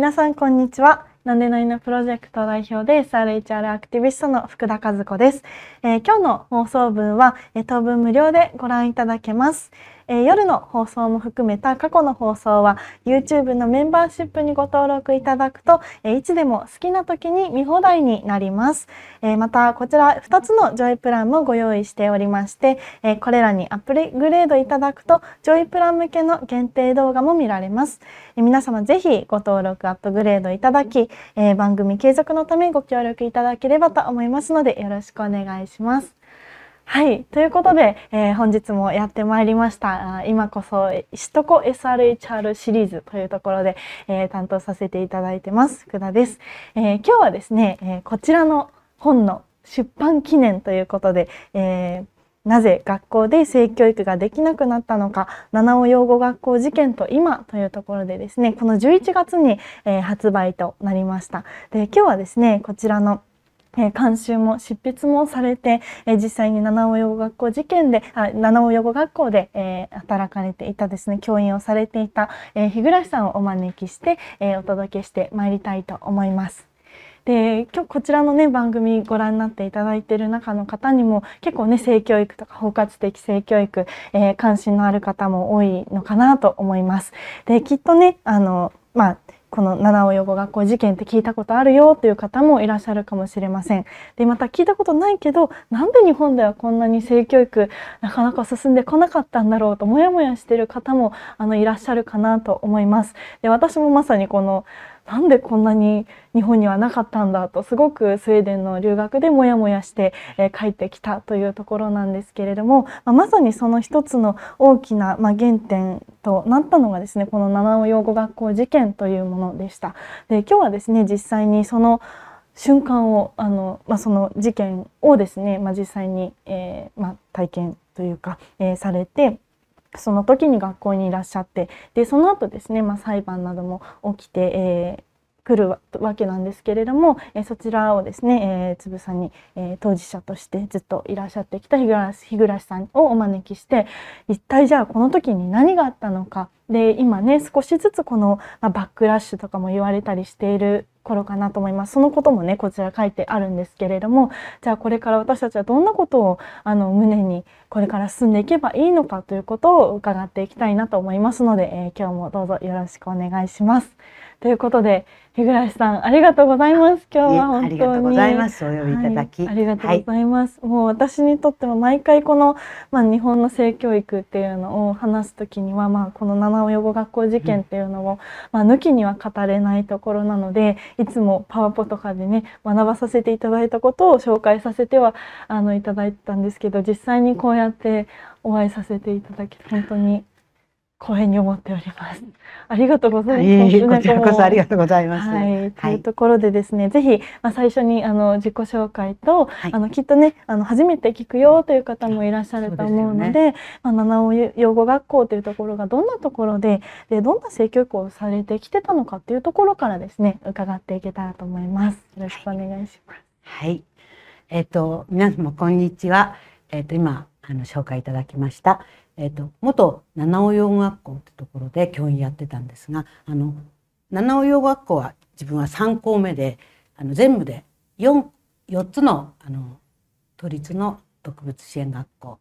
皆さんこんにちはなんでないのプロジェクト代表で SRHR アクティビストの福田和子です、えー、今日の放送分は、えー、当分無料でご覧いただけますえー、夜の放送も含めた過去の放送は YouTube のメンバーシップにご登録いただくと、えー、いつでも好きな時に見放題になります。えー、またこちら2つのジョイプランもご用意しておりまして、えこれらにアップグレードいただくとジョイプラン向けの限定動画も見られます。え皆様ぜひご登録アップグレードいただき、え番組継続のためご協力いただければと思いますのでよろしくお願いします。はい。ということで、えー、本日もやってまいりました。今こそ、しとこ SRHR シリーズというところで、えー、担当させていただいてます。福田です。えー、今日はですね、えこちらの本の出版記念ということで、えなぜ学校で性教育ができなくなったのか七尾養護学校事件と今というところでですねこの11月に、え発売となりましたで今日はですねこちらのえ監修も執筆もされて、え実際に七尾養護学校事件で、あ七尾養護学校で、えー、働かれていたですね、教員をされていた、えー、日暮さんをお招きして、えー、お届けしてまいりたいと思います。で今日こちらのね番組ご覧になっていただいている中の方にも結構ね性教育とか包括的性教育、え関心のある方も多いのかなと思います。できっとねあのまあこの七尾養護学校事件って聞いたことあるよという方もいらっしゃるかもしれません。で、また聞いたことないけど、なんで日本ではこんなに性教育なかなか進んでこなかったんだろうと、もやもやしてる方もあのいらっしゃるかなと思います。で、私もまさにこのなんでこんなに日本にはなかったんだとすごくスウェーデンの留学でモヤモヤして、えー、帰ってきたというところなんですけれども、まあ、まさにその一つの大きな、まあ、原点となったのがですねこの七尾養護学校事件というものでした。で今日はですね実際にその瞬間をあの、まあ、その事件をですね、まあ、実際に、えーまあ、体験というか、えー、されてその時に学校にいらっしゃってでその後ですね、まあ、裁判なども起きて、え来るわけなんですけれども、えそちらをですね、えー、つぶさに、えー、当事者としてずっといらっしゃってきた日暮さんをお招きして一体じゃあこの時に何があったのかで今ね少しずつこの、まあ、バックラッシュとかも言われたりしている頃かなと思いますそのこともねこちら書いてあるんですけれどもじゃあこれから私たちはどんなことをあの胸にこれから進んでいけばいいのかということを伺っていきたいなと思いますので、えー、今日もどうぞよろしくお願いします。ということで、日暮さん、ありがとうございます。今日は本当に。ありがとうございます。お呼びいただき。はい、ありがとうございます。はい、もう私にとっても毎回この、まあ、日本の性教育っていうのを話すときには、まあ、この七尾養護学校事件っていうのを、うん、まあ、抜きには語れないところなので、いつもパワポとかでね、学ばさせていただいたことを紹介させては、あの、いただいたんですけど、実際にこうやってお会いさせていただき、本当に光栄に思っております。ありがとうございます。いいこちらこそありがとうございます。はい、というところでですね、はい、ぜひ、まあ、最初にあの自己紹介と、はい、あのきっとね、あの初めて聞くよという方もいらっしゃると思うので、でね、まあ、七尾養護学校というところがどんなところで、でどんな性教育をされてきてたのかというところからですね、伺っていけたらと思います。よろしくお願いします。はい。えっ、ー、と皆様こんにちは。えっ、ー、と今あの紹介いただきました。えーと、元七尾養護学校ってところで教員やってたんですがあの七尾養護学校は自分は3校目であの全部で 4, 4つのあの都立の特別支援学校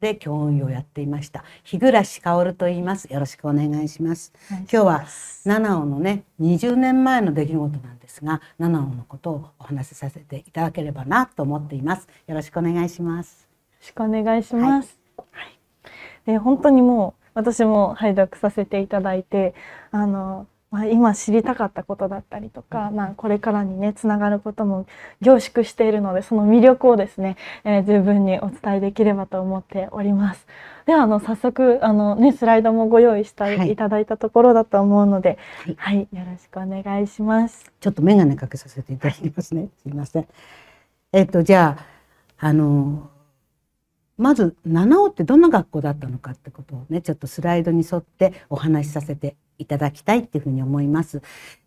で教員をやっていました日暮薫と言いますよろしくお願いします今日は七尾のね20年前の出来事なんですが七尾のことをお話しさせていただければなと思っていますよろしくお願いしますよろしくお願いします、はいで本当にもう私も拝読させていただいてあの、まあ、今知りたかったことだったりとか、まあ、これからにねつながることも凝縮しているのでその魅力をですね、えー、十分にお伝えできればと思っております。ではあの早速あの、ね、スライドもご用意して、はい、いただいたところだと思うので、はい、はい、よろしくお願いします。ちょっと眼鏡かけさせていただきますね。すみません。えっとじゃああのまず七尾ってどんな学校だったのかってことをねちょっとスライドに沿ってお話しさせていただきたいっていうふうに思います。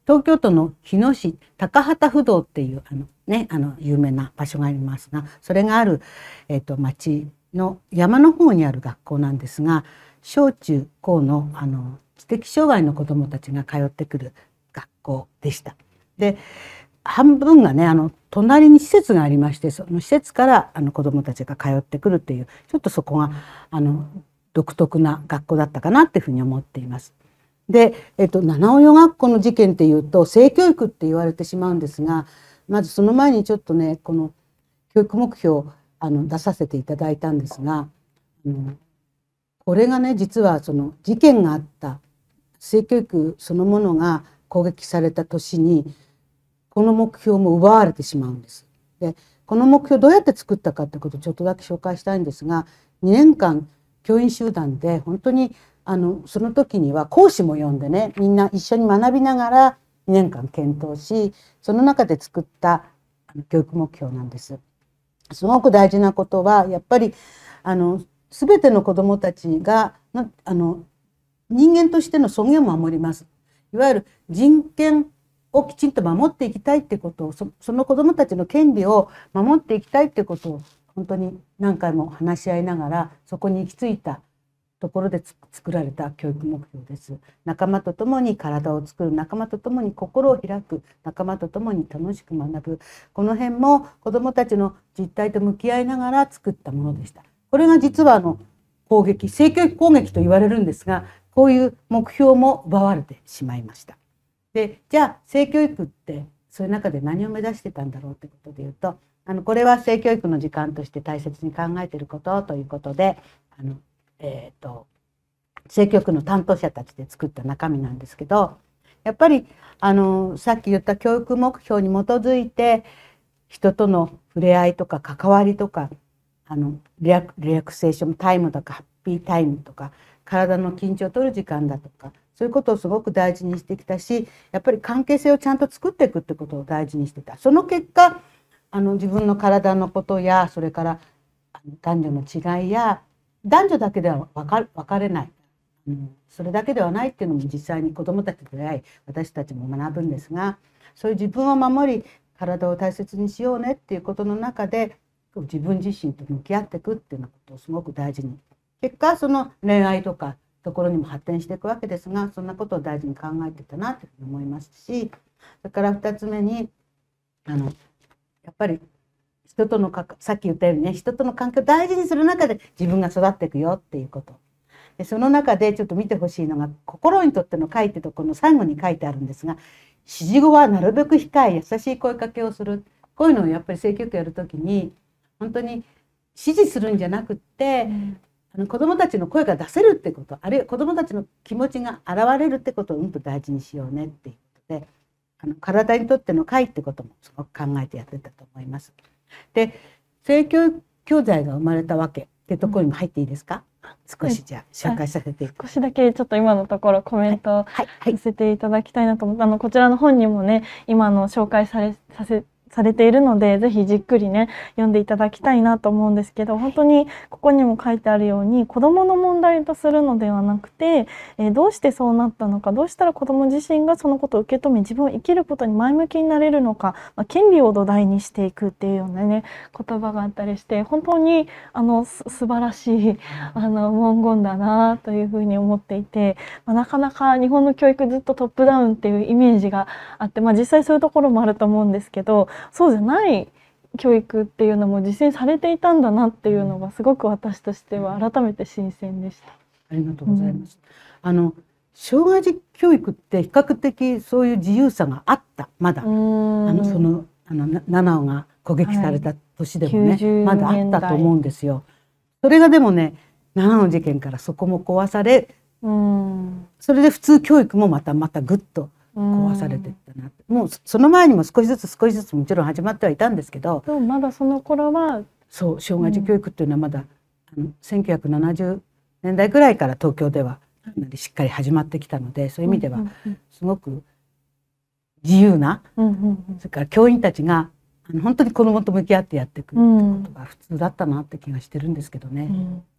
東京都の日野市高畑不動っていうあの、ね、あの有名な場所がありますがそれがある、えーと、町の山の方にある学校なんですが小中高のあの知的障害の子どもたちが通ってくる学校でした。で半分がねあの隣に施設がありましてその施設からあの子どもたちが通ってくるっていうちょっとそこがあの独特な学校だったかなっていうふうに思っています。で、えっと、七尾女学校の事件っていうと性教育って言われてしまうんですがまずその前にちょっとねこの教育目標あの出させていただいたんですが、うん、これがね実はその事件があった性教育そのものが攻撃された年にこの目標も奪われてしまうんです。でこの目標どうやって作ったかってことをちょっとだけ紹介したいんですが2年間教員集団で本当にあのその時には講師も呼んでねみんな一緒に学びながら2年間検討しその中で作った教育目標なんです。すごく大事なことはやっぱりあの全ての子どもたちがあの人間としての尊厳を守ります。いわゆる人権をきちんと守っていきたいってことをその子どもたちの権利を守っていきたいってことを本当に何回も話し合いながらそこに行き着いたところで作られた教育目標です。仲間と共に体を作る仲間と共に心を開く仲間と共に楽しく学ぶこの辺も子どもたちの実態と向き合いながら作ったものでした。これが実はあの攻撃性教育攻撃と言われるんですがこういう目標も奪われてしまいました。でじゃあ性教育ってそういう中で何を目指してたんだろうってことでいうとあのこれは性教育の時間として大切に考えていることということであの、えーと、性教育の担当者たちで作った中身なんですけどやっぱりあのさっき言った教育目標に基づいて人との触れ合いとか関わりとかあのリラクセーションタイムとかハッピータイムとか体の緊張を取る時間だとかそういうことをすごく大事にしてきたしやっぱり関係性をちゃんと作っていくってことを大事にしてたその結果あの自分の体のことやそれから男女の違いや男女だけでは分か分かれない、うん、それだけではないっていうのも実際に子どもたちと出会い私たちも学ぶんですがそういう自分を守り体を大切にしようねっていうことの中で自分自身と向き合っていくっていうことをすごく大事に結果その恋愛とかところにも発展していくわけですがそんなことを大事に考えてたなというふうに思いますしそれから2つ目にあのやっぱり人とのかさっき言ったようにね人との関係を大事にする中で自分が育っていくよっていうことでその中でちょっと見てほしいのが「心にとっての書ってとこの最後に書いてあるんですが指示語はなるべく控え優しい声かけをするこういうのをやっぱり政局やる時に本当に指示するんじゃなくって、うんあの子供たちの声が出せるってことあるいは子供たちの気持ちが現れるってことをうんと大事にしようねっていうことであの体にとっての会ってこともすごく考えてやってたと思います。で性教育教材が生まれたわけってところにも入っていいですか、うん、少しじゃ紹介させて少しだけちょっと今のところコメントさせていただきたいなと思って、はいはいあのこちらの本にもね今の紹介されさせされているので、ぜひじっくりね、読んでいただきたいなと思うんですけど、本当にここにも書いてあるように、子供の問題とするのではなくて、えー、どうしてそうなったのか、どうしたら子供自身がそのことを受け止め、自分を生きることに前向きになれるのか、まあ、権利を土台にしていくっていうようなね、言葉があったりして、本当に、あの、素晴らしい、あの、文言だなというふうに思っていて、まあ、なかなか日本の教育ずっとトップダウンっていうイメージがあって、まあ実際そういうところもあると思うんですけど、そうじゃない教育っていうのも実践されていたんだなっていうのがすごく私としては改めて新鮮でした。ありがとうございます。うん、あの障害児教育って比較的そういう自由さがあったまだあのそのあの七尾が攻撃された年でもね、はい、まだあったと思うんですよ。それがでもね七尾事件からそこも壊されそれで普通教育もまたまたぐっと壊されてったなってもうその前にも少しずつ少しずつもちろん始まってはいたんですけどまだその頃はそう障害児教育っていうのはまだ、うん、1970年代ぐらいから東京ではかなりしっかり始まってきたのでそういう意味ではすごく自由な、うんうんうん、それから教員たちが本当に子どもと向き合ってやっていくってことが普通だったなって気がしてるんですけどね。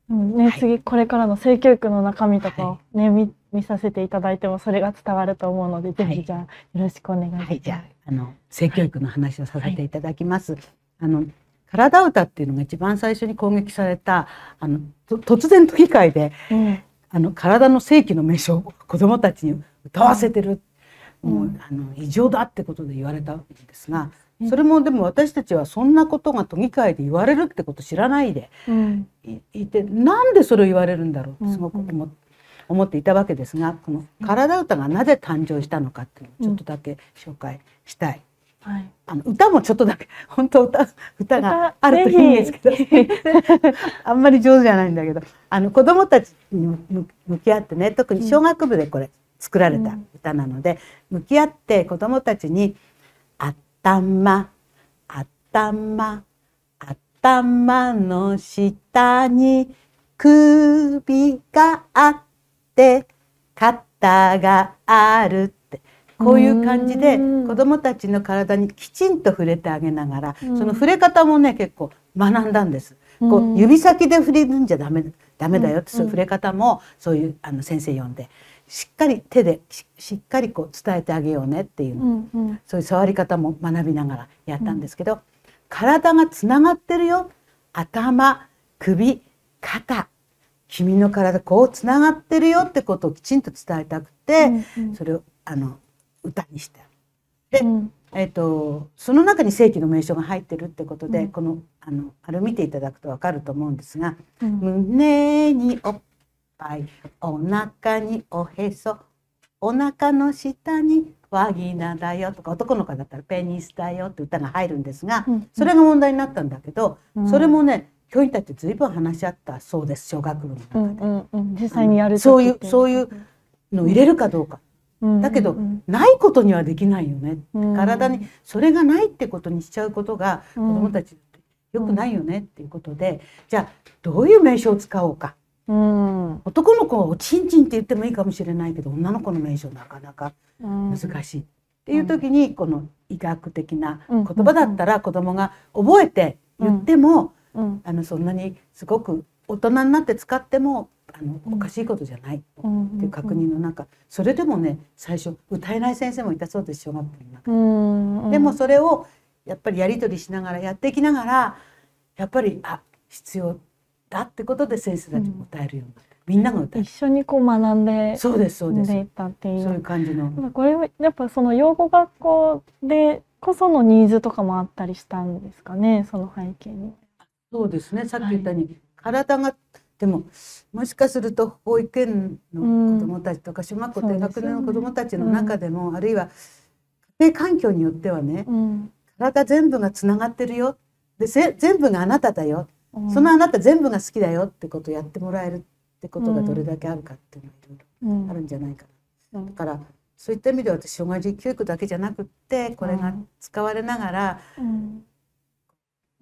うんうん、ね、はい、次これからの性教育の中身とかね、はい、見させていただいてもそれが伝わると思うので、ぜひじゃあよろしくお願いします。はい、じゃああの性教育の話をさせていただきます。あの体歌っていうのが一番最初に攻撃されたあの突然都議会で、うん、あの体の性器の名称を子どもたちに歌わせてる、うん、もうあの異常だってことで言われたんですが、うん、それもでも私たちはそんなことが都議会で言われるってこと知らないで、うん、いいてなんでそれを言われるんだろうってすごく思って。思っていたわけですがこの「体歌」がなぜ誕生したのかっていうのをちょっとだけ紹介したい。うん、はい、あの歌もちょっとだけ 本当歌歌があるといいんですけど あんまり上手じゃないんだけどあの子どもたちに向き合ってね特に小学部でこれ作られた歌なので、うん、向き合って子どもたちに「頭頭頭の下に首があっって肩があるってこういう感じで子どもたちの体にきちんと触れてあげながらその触れ方もね結構学んだんです。こう指先で触れるんじゃダメダメだよってそういう触れ方もそういうあの先生呼んでしっかり手でしっかりこう伝えてあげようねっていうの、そういう触り方も学びながらやったんですけど、体がつながってるよ頭首肩君の体こうつながってるよってことをきちんと伝えたくて、うんうん、それをあの歌にしてで、うん、えーと、その中に正規の名称が入ってるってことで、うん、このあのあれを見ていただくと分かると思うんですが「うん、胸におっぱいお腹におへそお腹の下にワギナだよ」とか男の子だったら「ペニスだよ」って歌が入るんですが、それが問題になったんだけど、それもね教員たち随分話し合ったそうです小学部の中で、うんうん、実際にやるそういうそういうの入れるかどうか、うんだけど、ないことにはできないよね、うん、体にそれがないってことにしちゃうことが子どもたちよくないよねっていうことで、じゃあどういう名称を使おうか、うん、男の子はおちんちんって言ってもいいかもしれないけど女の子の名称なかなか難しいっていう時に、この医学的な言葉だったら子どもが覚えて言っても、あのそんなにすごく大人になって使ってもあのおかしいことじゃないっていう確認の中それでもね最初歌えない先生もいたそうです小学校の中で、うんうん、でもそれをやっぱりやり取りしながらやっていきながらやっぱりあ必要だってことで先生たちも歌えるようになっみんなが歌一緒にこう学んでそうですそうですでいったっていうそういう感じのこれやっぱその養護学校でこそのニーズとかもあったりしたんですかねその背景にそうですねさっき言ったように、はい、体がでももしかすると保育園の子どもたちとか小学校低学年の子どもたちの中でも、うん、あるいは家庭環境によってはね、うん、体全部がつながってるよで全部があなただよ、うん、そのあなた全部が好きだよってことをやってもらえるってことがどれだけあるかっていうのがいろいろあるんじゃないかな。だからそういった意味では私障害児教育だけじゃなくってこれが使われながら、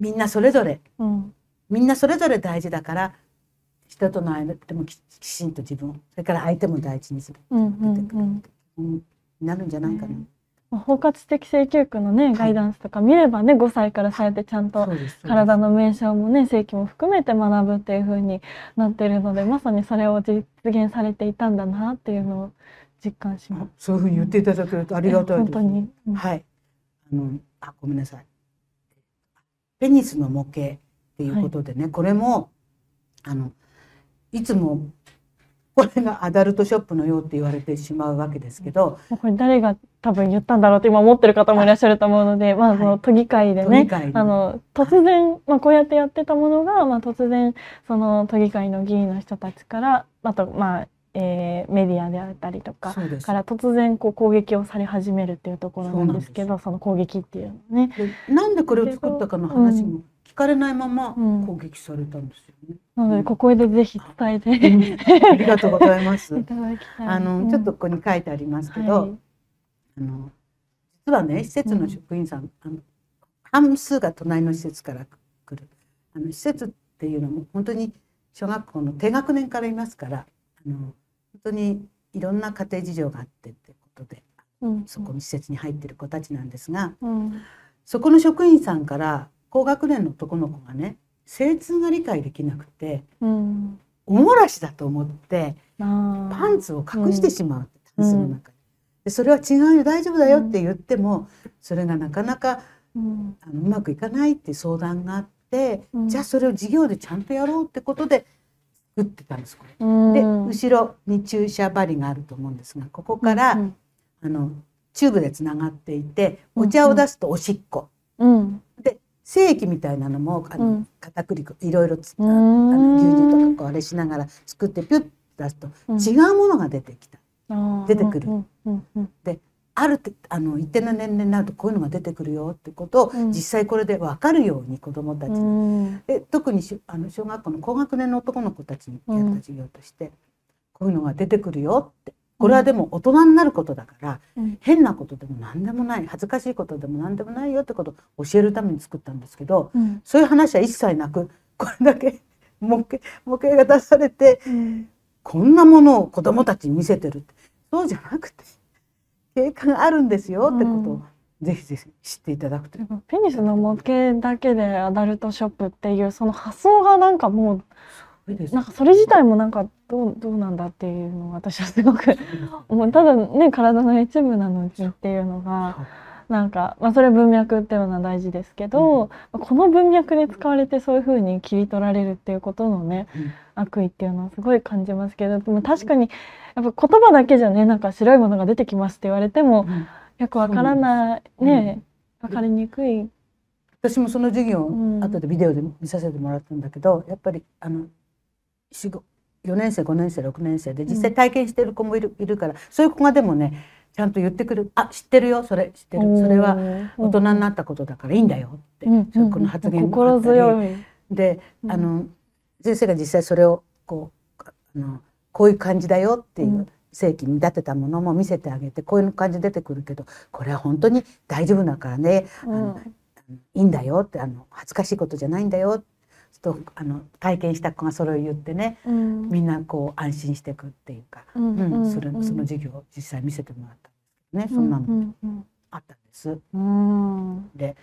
みんなそれぞれ、うん、みんなそれぞれ大事だから人との間でもきちんと自分それから相手も大事にする、ううなるんじゃないかな。包括的性教育のねガイダンスとか見ればね、はい、5歳からそうやってちゃんと体の名称もね性器も含めて学ぶっていう風になってるのでまさにそれを実現されていたんだなっていうのを実感します。そういう風に言っていただけるとありがたいです。本当に、うん、はい。あのあごめんなさい。ペニスの模型っていうことでね、はい、これもあのいつもこれがアダルトショップのようって言われてしまうわけですけど、これ誰が多分言ったんだろうって今思ってる方もいらっしゃると思うので、まあその都議会でね、はい、あの突然、まあ、こうやってやってたものが、まあ、突然その都議会の議員の人たちからあとまあえー、メディアであったりとかから突然こう攻撃をされ始めるっていうところなんですけどその攻撃っていうのねなんでこれを作ったかの話も聞かれないまま攻撃されたんですよね、うんうん、なのでここでぜひ伝えて、うん、ありがとうございます あのちょっとここに書いてありますけど、はい、あの実はね施設の職員さん、あの半数が隣の施設から来るあの施設っていうのも本当に小学校の低学年からいますからあの当にいろんな家庭事情があってってことで、そこの施設に入ってる子たちなんですが、そこの職員さんから高学年の男の子がね精通が理解できなくて、おもらしだと思ってパンツを隠してしまうって、タンスの中に。でそれは違うよ大丈夫だよって言っても、それがなかなか、うん、あのうまくいかないって相談があって、じゃあそれを授業でちゃんとやろうってことで打ってたんですこれ。で後ろに注射針があると思うんですがここから、うんうん、あのチューブでつながっていてお茶を出すとおしっこ。うんうん、で精液みたいなのもあの、片栗粉いろいろつあの牛乳とかこうあれしながら作ってピュッと出すと違うものが出てきた、うん、出てくる。であるってあの一定の年齢になるとこういうのが出てくるよってことを実際これで分かるように子どもたちに、うん、で特にあの小学校の高学年の男の子たちにやった授業として、うん、こういうのが出てくるよってこれはでも大人になることだから、うん、変なことでも何でもない恥ずかしいことでも何でもないよってことを教えるために作ったんですけど、そういう話は一切なくこれだけ 模型模型が出されて、こんなものを子どもたちに見せてるってそうじゃなくて。経過があるんですよってことを、ぜひぜひ知っていただくという。ペニスの模型だけでアダルトショップっていうその発想がなんかもう、ね、なんかそれ自体もなんかどうどうなんだっていうのを私はすごくうただね体の一部なのにっていうのが。なんか、まあ、それ文脈っていうのは大事ですけど、うん、この文脈で使われてそういうふうに切り取られるっていうことのね、うん、悪意っていうのはすごい感じますけどでも確かにやっぱ言葉だけじゃねなんか白いものが出てきますって言われても、よくわからないね、うん、分かりにくい。私もその授業、後でビデオで見させてもらったんだけどやっぱりあの4年生5年生6年生で実際体験してる子もいる,、いるからそういう子がでもねちゃんと言ってくる「あ知ってるよそれ知ってるそれは大人になったことだからいいんだよ」って、うんこの発言があったり、で、あの先生が実際それをこうあのこういう感じだよっていう。正規に立てたものも見せてあげてこういう感じ出てくるけどこれは本当に大丈夫だからね、あのいいんだよってあの恥ずかしいことじゃないんだよとあの体験した子がそれを言ってね、うん、みんなこう安心していくっていうか、うんうんうん、それその授業を実際見せてもらった。ねそんなのあったんです。で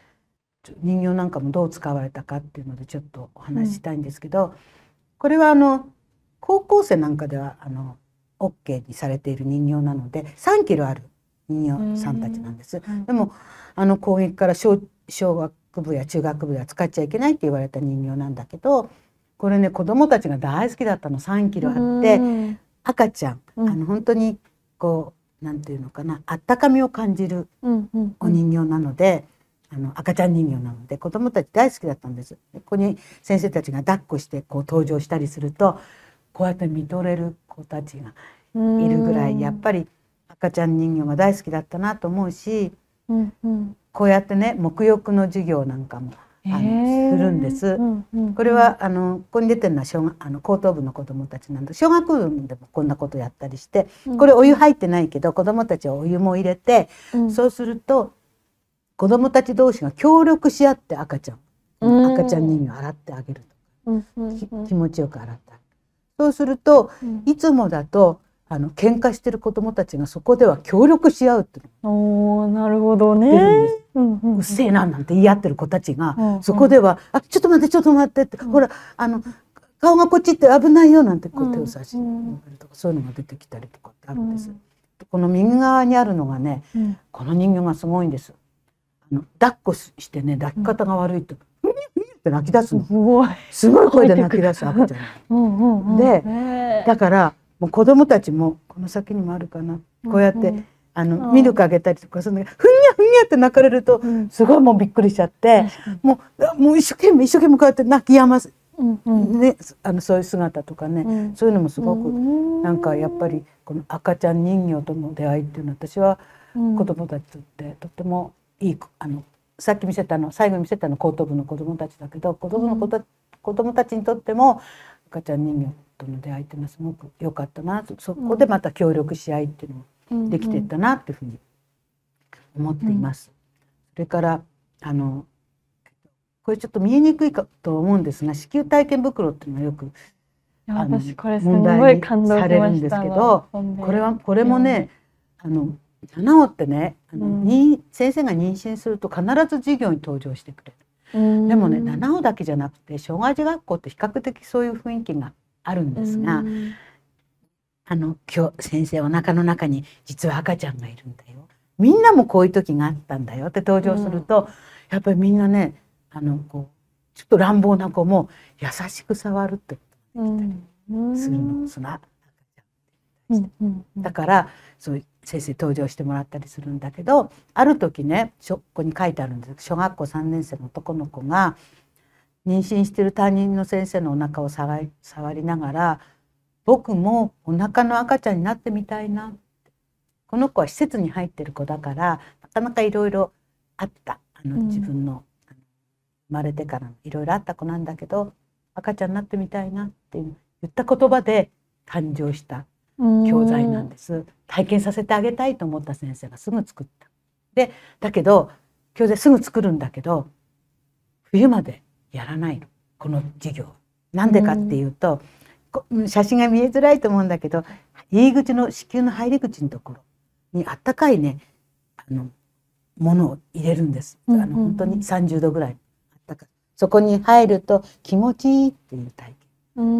人形なんかもどう使われたかっていうのでちょっとお話ししたいんですけど、これはあの高校生なんかではあの OK にされている人形なので3キロある人形さんたちなんです。でもあの攻撃から小小学部や中学部では使っちゃいけないって言われた人形なんだけどこれね子供たちが大好きだったの3キロあって、赤ちゃん、あの本当にこうなんていうのかなあったかみを感じるお人形なので、あの赤ちゃん人形なので子供たち大好きだったんです。ここに先生たちが抱っこしてこう登場したりするとこうやって見とれる子たちがいるぐらいやっぱり赤ちゃん人形が大好きだったなと思うし、うんうん、こうやってね沐浴の授業なんかもあのするんです。うんうん、これはあのここに出てるのは小学あの高等部の子どもたちなんで小学部でもこんなことやったりしてこれお湯入ってないけど子どもたちはお湯も入れて、そうすると子どもたち同士が協力し合って赤ちゃん、赤ちゃん人形洗ってあげると、気持ちよく洗ってあげる。そうすると、いつもだとあの喧嘩してる子供たちがそこでは協力し合うっておなるほどね。うっせえななんて言い合ってる子たちが、うんうん、そこでは「あちょっと待ってちょっと待って」って、うん、ほらあの顔がこっちって危ないよなんてこう手を差し伸べるとか、うん、そういうのが出てきたりとかってあるんです。うん、この右側にあるのがね、この人形がすごいんです。あの抱っこしてね抱き方が悪いと、って泣き出すの。すごい。すごい声で泣き出す赤ちゃん。で、だからもう子供たちもこの先にもあるかなこうやって、うんうん、あのミルクあげたりとかするんだけどふにゃふにゃって泣かれるとすごいもうびっくりしちゃって、うん、もうもう一生懸命一生懸命こうやって泣きやます。うんうん、ね、あのそういう姿とかね、うん、そういうのもすごくなんかやっぱりこの赤ちゃん人形との出会いっていうのは私は子供たちとってとてもいいあのさっき見せたの最後見せたの後頭部の子供たちだけど子供の子うん、子供たちにとっても赤ちゃん人形との出会いっていうのはすごく良かったなとそこでまた協力し合いっていうのもできてったなっていうふうに思っています。それからあのこれちょっと見えにくいかと思うんですが子宮体験袋っていうのはよく私これすごい感動されるんですけどこれはこれもね、うん、あの七尾ってねあの、うん、先生が妊娠すると必ず授業に登場してくれる。でもね七尾だけじゃなくて障害児学校って比較的そういう雰囲気があるんですが。あの今日先生お腹の中に実は赤ちゃんがいるんだよみんなもこういう時があったんだよって登場すると、うん、やっぱりみんなねあのこうちょっと乱暴な子も優しく触るってことができたりするの、うん、その赤ちゃん、だからそう先生登場してもらったりするんだけどある時ねここに書いてあるんです小学校3年生の男の子が妊娠してる担任の先生のお腹を触り触りながら「僕もお腹の赤ちゃんになってみたいな」この子は施設に入ってる子だからなかなかいろいろあったあの自分の、うん、生まれてからいろいろあった子なんだけど赤ちゃんになってみたいなって言った言葉で誕生した教材なんです。体験させてあげたいと思った先生がすぐ作った。でだけど教材すぐ作るんだけど冬までやらないのこの授業。なんでかっていうと、う写真が見えづらいと思うんだけど入り口の子宮の入り口のところにあったかいねあのものを入れるんです。あの本当に30度ぐらいあったかそこに入ると気持ちいいっていうタイプ。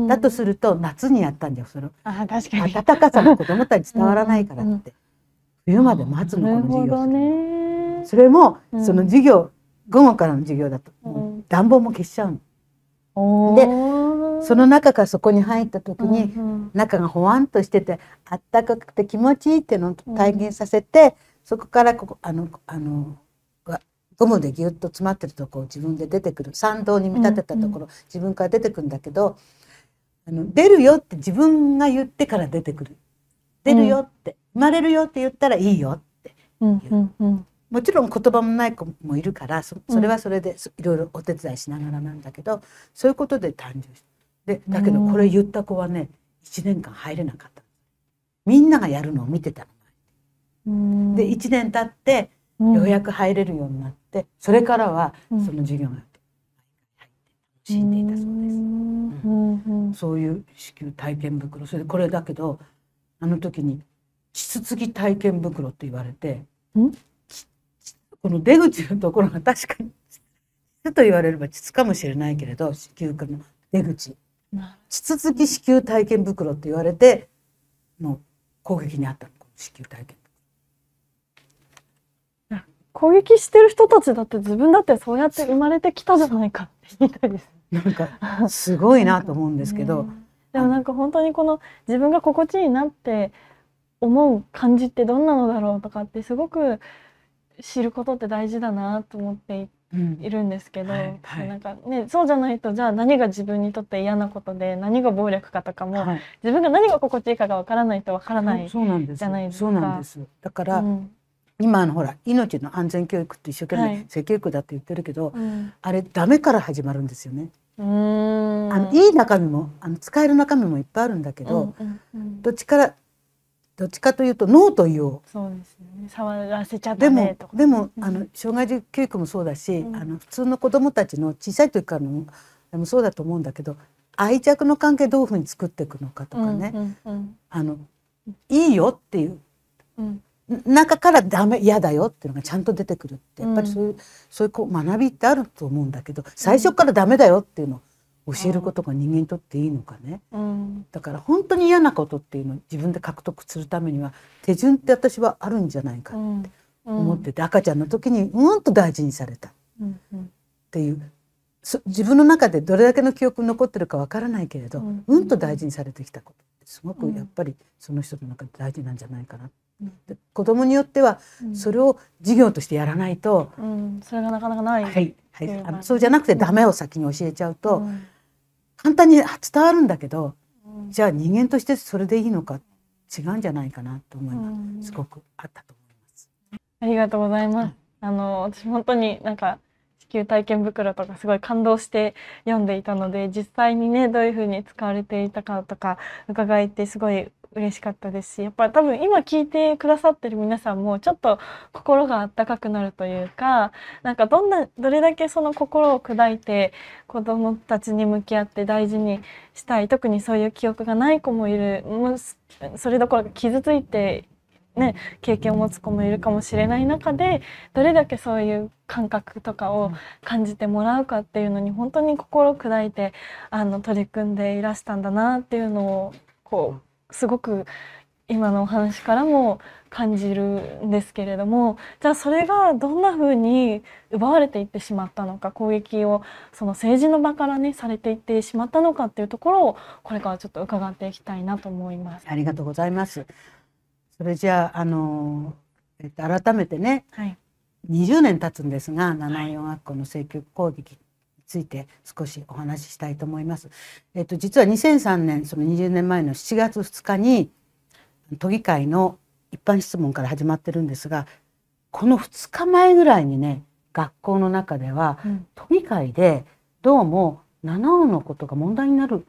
だとすると夏にやったんだよそのあ確かに暖かさが子どもたち伝わらないからって、冬まで待つのこの授業、それも、その授業午後からの授業だと、暖房も消しちゃうの。でその中からそこに入った時に、中がほわんとしててあったかくて気持ちいいっていうのを体現させて、そこからここあのあのゴムでぎゅっと詰まってるとこを自分で出てくる参道に見立てたところ、自分から出てくるんだけど。あの出るよって自分が言ってから出てくる出るよって、生まれるよって言ったらいいよってもちろん言葉もない子もいるからそれはそれでいろいろお手伝いしながらなんだけど、そういうことで誕生したでだけどこれ言った子はね1年間入れなかったみんながやるのを見てたで1年経ってようやく入れるようになってそれからはその授業が死んでいたそうです。そういう子宮体験袋それでこれだけどあの時に膣つぎ体験袋って言われてこの出口のところが確かに膣と言われれば膣かもしれないけれど子宮からの出口膣つぎ子宮体験袋って言われてもう攻撃にあったの子宮体験攻撃してる人たちだって自分だってそうやって生まれてきたじゃないかって言いたいですなんかすごいなと思うんですけどでもなんか本当にこの自分が心地いいなって思う感じってどんなのだろうとかってすごく知ることって大事だなと思っていうん、いるんですけど、はいはい、なんかねそうじゃないとじゃあ何が自分にとって嫌なことで何が暴力かとかも、はい、自分が何が心地いいかがわからないとわからないじゃないですか。そうなんですだから、うん、今のほら命の安全教育って一生懸命性教育だって言ってるけど、はいうん、あれダメから始まるんですよね。あのいい中身もあの使える中身もいっぱいあるんだけど、うんうんうん、どっちからどっちかというとノーという。そうですね。触らせちゃダメとか。でもでもあの障害児教育もそうだし、うん、あの普通の子供たちの小さい時からのでもそうだと思うんだけど、愛着の関係どういうふうに作っていくのかとかね、うんうんうん、あのいいよっていう、うん、中からダメ嫌だよっていうのがちゃんと出てくるってやっぱりそういう,、そういうこう学びってあると思うんだけど最初からダメだよっていうのを教えることが人間にとっていいのかね、だから本当に嫌なことっていうのを自分で獲得するためには手順って私はあるんじゃないかって思ってて、赤ちゃんの時にうんと大事にされたっていう。自分の中でどれだけの記憶に残ってるかわからないけれど、うんと大事にされてきたことってすごくやっぱりその人の中で大事なんじゃないかなって子供によってはそれを授業としてやらないと、うん、それがなかなかない、はいはい、あのそうじゃなくてダメを先に教えちゃうと、簡単に伝わるんだけど、じゃあ人間としてそれでいいのか違うんじゃないかなと思います、すごくあったと思いますありがとうございます、あの私本当になんか地球体験袋とかすごい感動して読んでいたので実際にねどういうふうに使われていたかとか伺えてすごい嬉しかったですしやっぱ多分今聞いてくださってる皆さんもちょっと心があったかくなるというかなんかどんなどれだけその心を砕いて子どもたちに向き合って大事にしたい特にそういう記憶がない子もいるもうそれどころか傷ついて、ね、経験を持つ子もいるかもしれない中でどれだけそういう感覚とかを感じてもらうかっていうのに本当に心砕いてあの取り組んでいらしたんだなっていうのをこうすごく今のお話からも感じるんですけれどもじゃあそれがどんなふうに奪われていってしまったのか攻撃をその政治の場からねされていってしまったのかっていうところをこれからちょっと伺っていきたいなと思います。ありがとうございますそれじゃああの、えっと、改めてね、はい、20年経つんですが七四学校の政局攻撃っついて少しお話ししたいと思います。えっと、実は2003年その20年前の7月2日に都議会の一般質問から始まってるんですがこの2日前ぐらいにね学校の中では、うん、都議会でどうも七尾のことが問題になる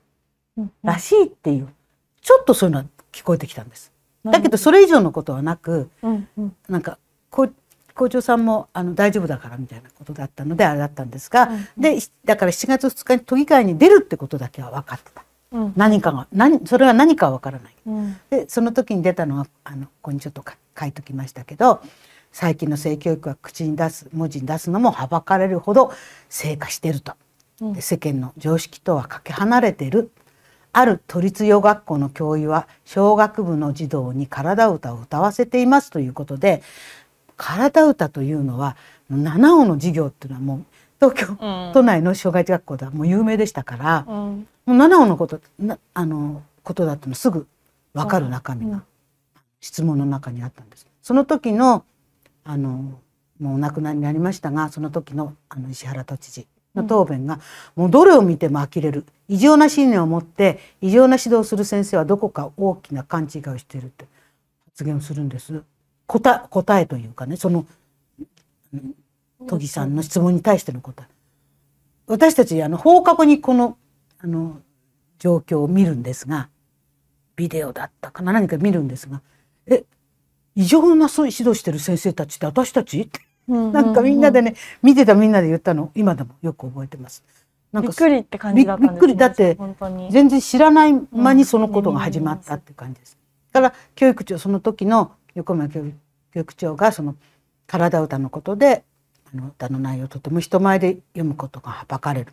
らしいっていう、うん、ちょっとそういうのは聞こえてきたんです。だけどそれ以上のことはなく、うん、なんかこう校長さんもあの大丈夫だからみたいなことだったのであれだったんですが、うん、でだから7月2日に都議会に出るってことだけは分かってた、うん、何かが何それは何かは分からない、うん、でその時に出たのはあのここにちょっと書いときましたけど最近の性教育は口に出す文字に出すのもはばかれるほど成果してると、で世間の常識とはかけ離れてるある都立洋学校の教諭は小学部の児童に体歌を歌わせていますということで体歌というのは七尾の授業っていうのはもう東京、うん、都内の障害学校ではもう有名でしたから、うん、もう七尾のことなあのことだってのすぐ分かる中身が、質問の中にあったんです。その時のあのもうお亡くなりになりましたがその時のあの石原都知事の答弁が、うん、もうどれを見ても呆れる異常な信念を持って異常な指導をする先生はどこか大きな勘違いをしているって発言をするんです。答答えというかねその都議さんの質問に対しての答え私たちあの放課後にこのあの状況を見るんですがビデオだったかな何か見るんですがえ異常な指導してる先生たちって私たちってなんかみんなでね見てたみんなで言ったの今でもよく覚えてます。なんかびっくりって感じだったんです、ね、びっくりだって全然知らない間にそのことが始まったって感じです。うん、から教育長その時の横山局長がその体歌のことであの歌の内容をとても人前で読むことがはばかれる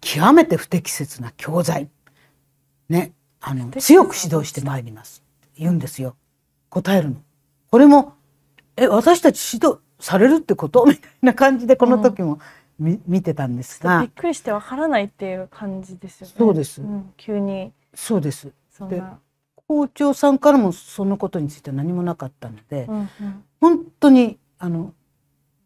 極めて不適切な教材ねあの強く指導してまいります言うんですよ答えるのこれもえ私たち指導されるってことみたいな感じでこの時も、うん、見てたんですがびっくりしてわからないっていう感じですよねそうです、うん、急にそうですで校長さんからもそのことについて何もなかったので、うんうん、本当にあの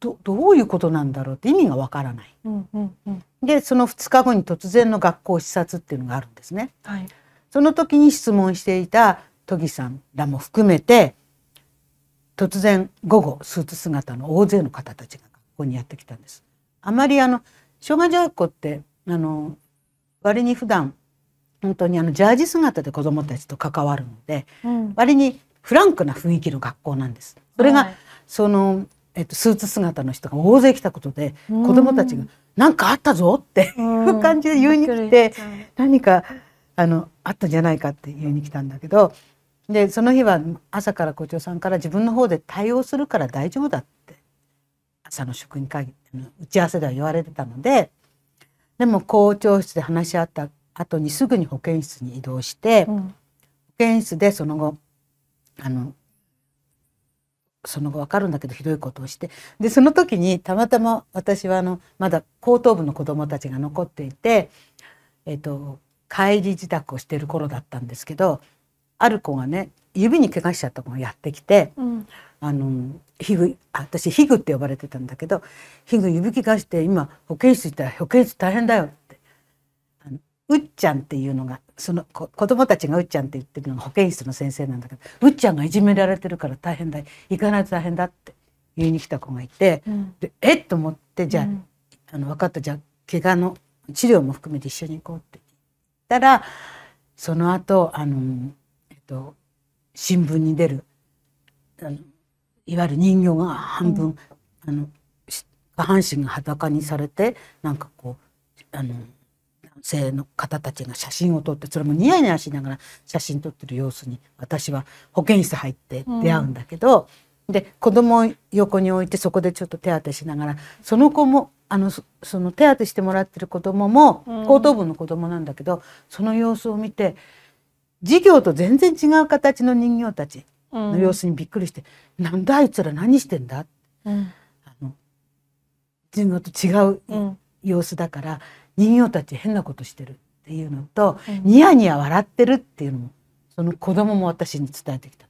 どどういうことなんだろうって意味がわからない。うんうんうん、でその2日後に突然の学校視察っていうのがあるんですね。はい、その時に質問していた都議さんらも含めて突然午後スーツ姿の大勢の方たちが学校にやってきたんです。あまりあの小学校ってあの割に普段本当にあのジャージ姿で子どもたちと関わるので、うん、割にフランクな雰囲気の学校なんです。それが、はい、そのえっと、スーツ姿の人が大勢来たことで、うん、子どもたちが「何かあったぞ!」っていう感じで言いに来て、うん、何かあのあったんじゃないかって言いに来たんだけど、でその日は朝から校長さんから自分の方で対応するから大丈夫だって朝の職員会議打ち合わせでは言われてたのででも校長室で話し合った後にすぐに保健室に移動して、うん、保健室でその後あのその後分かるんだけどひどいことをしてでその時にたまたま私はあのまだ後頭部の子どもたちが残っていて、えーと、帰り自宅をしてる頃だったんですけどある子がね指に怪我しちゃった子がやってきて、うん、あのヒグ私ヒグって呼ばれてたんだけどヒグ指怪我して今保健室行ったら保健室大変だようっちゃんっていうのがその子供たちがうっちゃんって言ってるのが保健室の先生なんだけどうっちゃんがいじめられてるから大変だ行かないと大変だって言いに来た子がいて、うん、でえっと思ってじゃあうん、あの分かったじゃあ怪我の治療も含めて一緒に行こうって言ったらその後あの、えっと新聞に出るあのいわゆる人形が半分、うん、あの下半身が裸にされてなんかこうあの。性の方たちが写真を撮ってそれもニヤニヤしながら写真撮ってる様子に私は保健室入って出会うんだけど、うん、で子供を横に置いてそこでちょっと手当てしながらその子もあのその手当てしてもらってる子供も後頭部の子供なんだけど、うん、その様子を見て授業と全然違う形の人形たちの様子にびっくりして「うん、なんだあいつら何してんだ、うん、あの授業と違う様子だから、人形たち変なことしてるっていうのと、うん、ニヤニヤ笑ってるっていうのもその子供も私に伝えてきた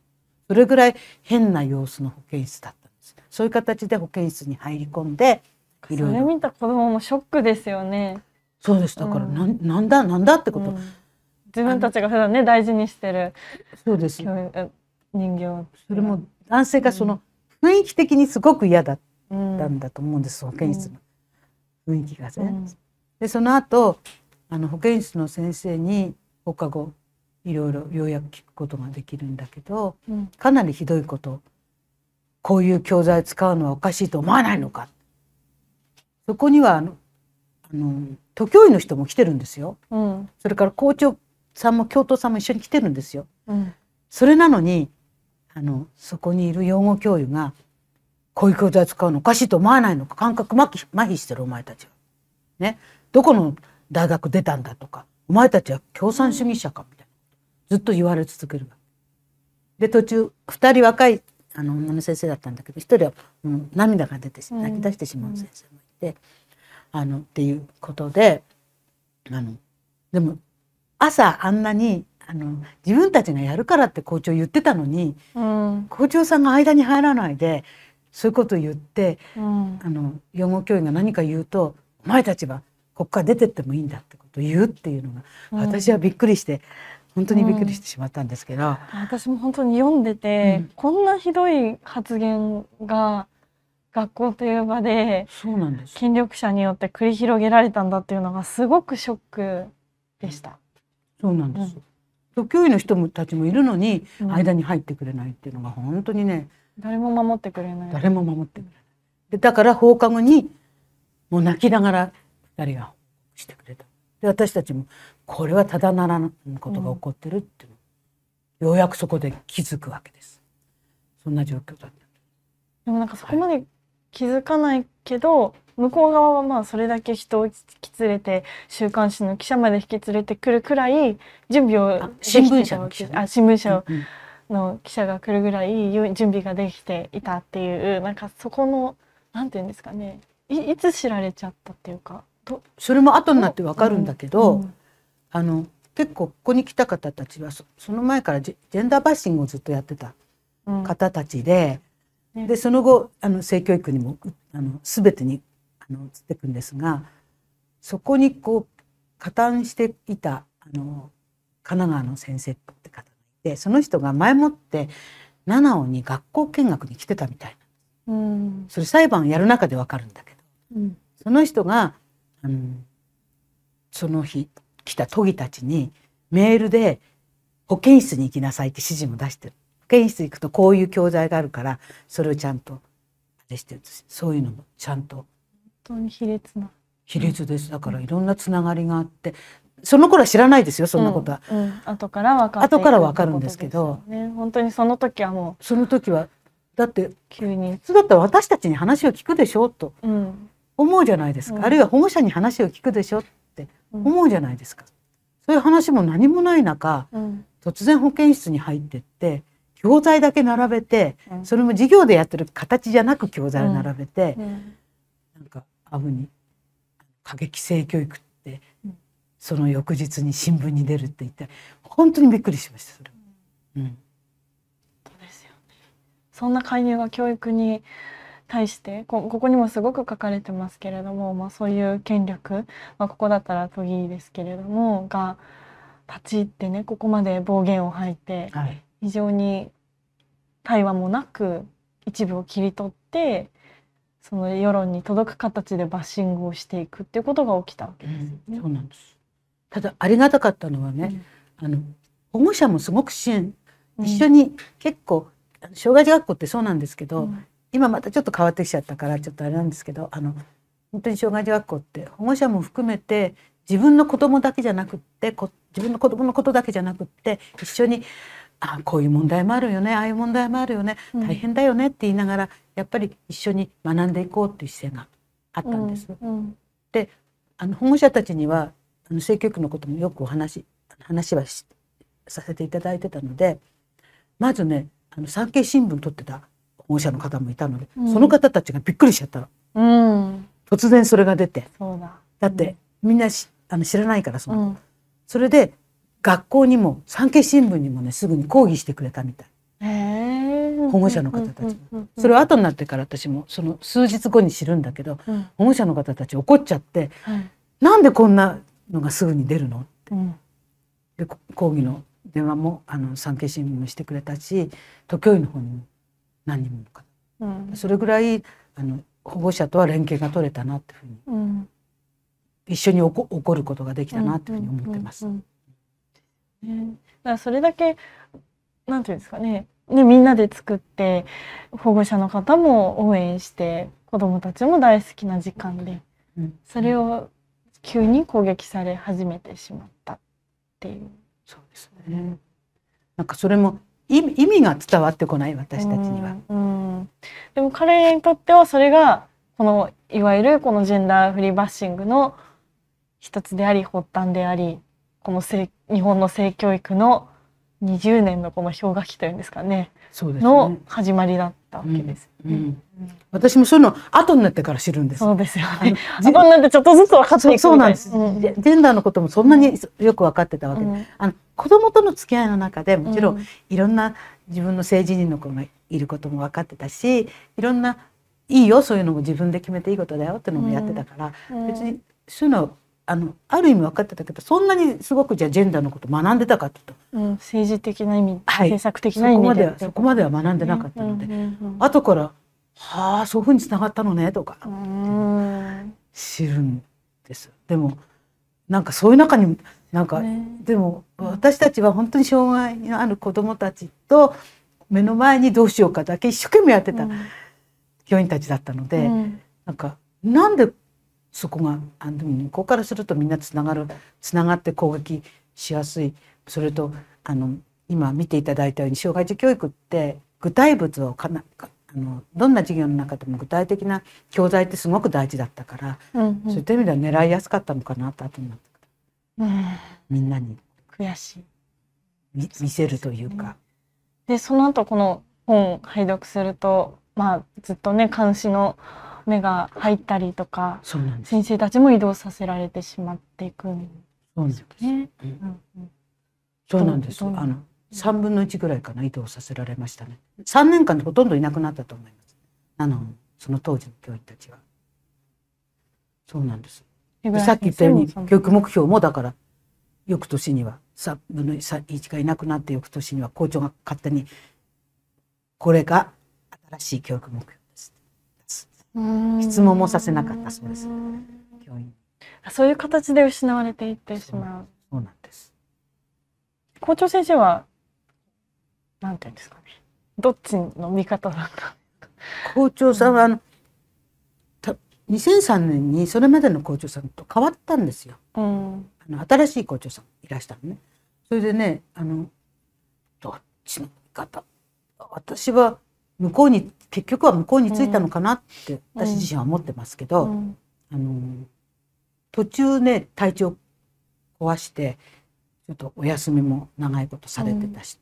それぐらい変な様子の保健室だったんですそういう形で保健室に入り込んでいろいろ見た子供もショックですよねそうですだからな、うん、なんだなんだってこと、うん、自分たちが普段ね大事にしてるそうです人形それも男性がその雰囲気的にすごく嫌だったんだと思うんです、保健室の雰囲気がね、でその後あの保健室の先生に放課後いろいろようやく聞くことができるんだけど、うん、かなりひどいことこういう教材使うのはおかしいと思わないのかそこにはあのあの都教員の人も来てるんですよ、うん、それから校長さんも教頭さんも一緒に来てるんですよ。うん、それなのにあのそこにいる養護教諭がこういう教材使うのおかしいと思わないのか感覚麻痺麻痺してるお前たちは。ね、どこの大学出たんだとかお前たちは共産主義者かみたいなずっと言われ続けるで途中2人若いあの女の先生だったんだけど1人は涙が出て泣き出してしまう先生もいて、あのっていうことであのでも朝あんなにあの自分たちがやるからって校長言ってたのに、うん、校長さんが間に入らないでそういうことを言って、うん、あの養護教員が何か言うと「お前たちはここから出てってもいいんだってことを言うっていうのが、私はびっくりして本当にびっくりしてしまったんですけど、うん、私も本当に読んでて、うん、こんなひどい発言が学校という場でそうなんです権力者によって繰り広げられたんだっていうのがすごくショックでした。そうなんです、うん、教員の人たちもいるのに、間に入ってくれないっていうのが本当にね誰も守ってくれない誰も守ってくれないでだから放課後にもう泣きながら槍がしてくれた。で私たちもこれはただならぬことが起こってるっていうの、うん、ようやくそこで気づくわけです。そんな状況だった。でもなんかそこまで気づかないけど、はい、向こう側はまあそれだけ人を引き連れて週刊誌の記者まで引き連れてくるくらい準備を新聞社の記者、あ新聞社の記者が来るぐらい準備ができていたっていう、うん、なんかそこのなんていうんですかねいいつ知られちゃったっていうかそれも後になってわかるんだけど、うんうん、あの結構ここに来た方たちはその前からジェンダーバッシングをずっとやってた方たちで、ね、でその後あの性教育にもあの全てにあの移っていくんですがそこにこう加担していたあの神奈川の先生って方がいてその人が前もって七尾に学校見学に来てたみたいな、うん、それ裁判やる中でわかるんだけど、うん、その人があのその日来た都議たちにメールで保健室に行きなさいって指示も出してる保健室行くとこういう教材があるからそれをちゃんとあれしてるそういうのもちゃんと本当に卑劣な卑劣ですだからいろんなつながりがあってその頃は知らないですよそんなことは、うんうん、後から分か後から分かるんですけどね、本当にその時はもうその時はだって急に普通だったら私たちに話を聞くでしょと、うん、思うじゃないですか、あるいは保護者に話を聞くでしょって思うじゃないですか、そういう話も何もない中、突然保健室に入ってって教材だけ並べて、それも授業でやってる形じゃなく教材を並べて、なんかあぶに過激性教育ってその翌日に新聞に出るって言って本当にびっくりしましたそれ、うん、そんな介入が教育に対してここにもすごく書かれてますけれども、まあ、そういう権力、まあ、ここだったら都議ですけれどもが立ち入ってねここまで暴言を吐いて、はい、非常に対話もなく一部を切り取ってその世論に届く形でバッシングをしていくっていうことが起きたわけです、ねうん、そうなんですただありがたかったのはね、うん、あの保護者もすごく支援一緒に結構、うん、障害児学校ってそうなんですけど、うん、今またちょっと変わってきちゃったからちょっとあれなんですけどあの本当に障害児学校って保護者も含めて自分の子供だけじゃなくって自分の子供のことだけじゃなくって一緒にあこういう問題もあるよねああいう問題もあるよね、大変だよねって言いながらやっぱり一緒に学んでいこうっていう姿勢があったんです。うんうん、であの保護者たちにはあの性教育のこともよくお話話はさせていただいてたのでまずねあの産経新聞撮ってた保護者の方もいたので、うん、その方たちがびっくりしちゃったの、うん、突然それが出てだって、みんなあの知らないからその、それで学校にも産経新聞にもねすぐに抗議してくれたみたい。保護者の方たちもそれは後になってから私もその数日後に知るんだけど、うん、保護者の方たち怒っちゃって、はい、なんでこんなのがすぐに出るのって、うん、で抗議の電話もあの産経新聞もしてくれたし時教委の方にも何人もの方、うん、それぐらいあの保護者とは連携が取れたなっていうふうに、うん、一緒に起こ起こることができたなっていうふうに思ってます。それだけなんていうんですかねねみんなで作って保護者の方も応援して子どもたちも大好きな時間で、うん、それを急に攻撃され始めてしまったっていう。そうですね、なんかそれも意味が伝わってこない私たちには、うんうん、でも彼にとってはそれがこのいわゆるこのジェンダーフリーバッシングの一つであり発端でありこの日本の性教育の20年のこの氷河期というんですかね、ね、の始まりだっったわけです、うんうん、私もそういうの後になってから知るんですそうですよね後なんてちょっとずつ分かってそうなんです、うん、ジェンダーのこともそんなによく分かってたわけで、うん、あの子供との付き合いの中でもちろんいろんな自分の性自認の子がいることも分かってたしいろんないいよそういうのも自分で決めていいことだよっていうのもやってたから、別にそういうのあのある意味分かってたけどそんなにすごくじゃあジェンダーのこと学んでたかと、うん、政治的な意味、はい、政策的な意味でそこまでは学んでなかったので、ううんうんうん、後から「はあそういうふうにつながったのね」とか知るんです。でもなんかそういう中になんか、ね、でも私たちは本当に障害のある子どもたちと目の前にどうしようかだけ一生懸命やってた教員たちだったので、うん、なんかなんでそこがあの向こうからするとみんなつながるつながって攻撃しやすいそれとあの今見ていただいたように障害児教育って具体物をかなあのどんな授業の中でも具体的な教材ってすごく大事だったから、うんうん、そういった意味では狙いやすかったのかなと後になってうん、みんなに悔しい見せるというか。で、その後この本を拝読するとまあずっとね監視の目が入ったりとか、先生たちも移動させられてしまっていくんですよね。そうなんです。あの三分の一ぐらいかな移動させられましたね。三年間でほとんどいなくなったと思います。あの、その当時の教員たちは。そうなんです。さっき言ったように教育目標もだから翌年には三分の一がいなくなって翌年には校長が勝手にこれが新しい教育目標質問もさせなかったそうです教員そういう形で失われていってしまうそうなんです校長先生はなんていうんですかねどっちの味方だった校長さんは、うん、2003年にそれまでの校長さんと変わったんですよ、うん、あの新しい校長さんいらしたのねそれでねあのどっちの味方私は向こうに結局は向こうに着いたのかなって私自身は思ってますけど、あの途中ね体調壊してちょっとお休みも長いことされてたし、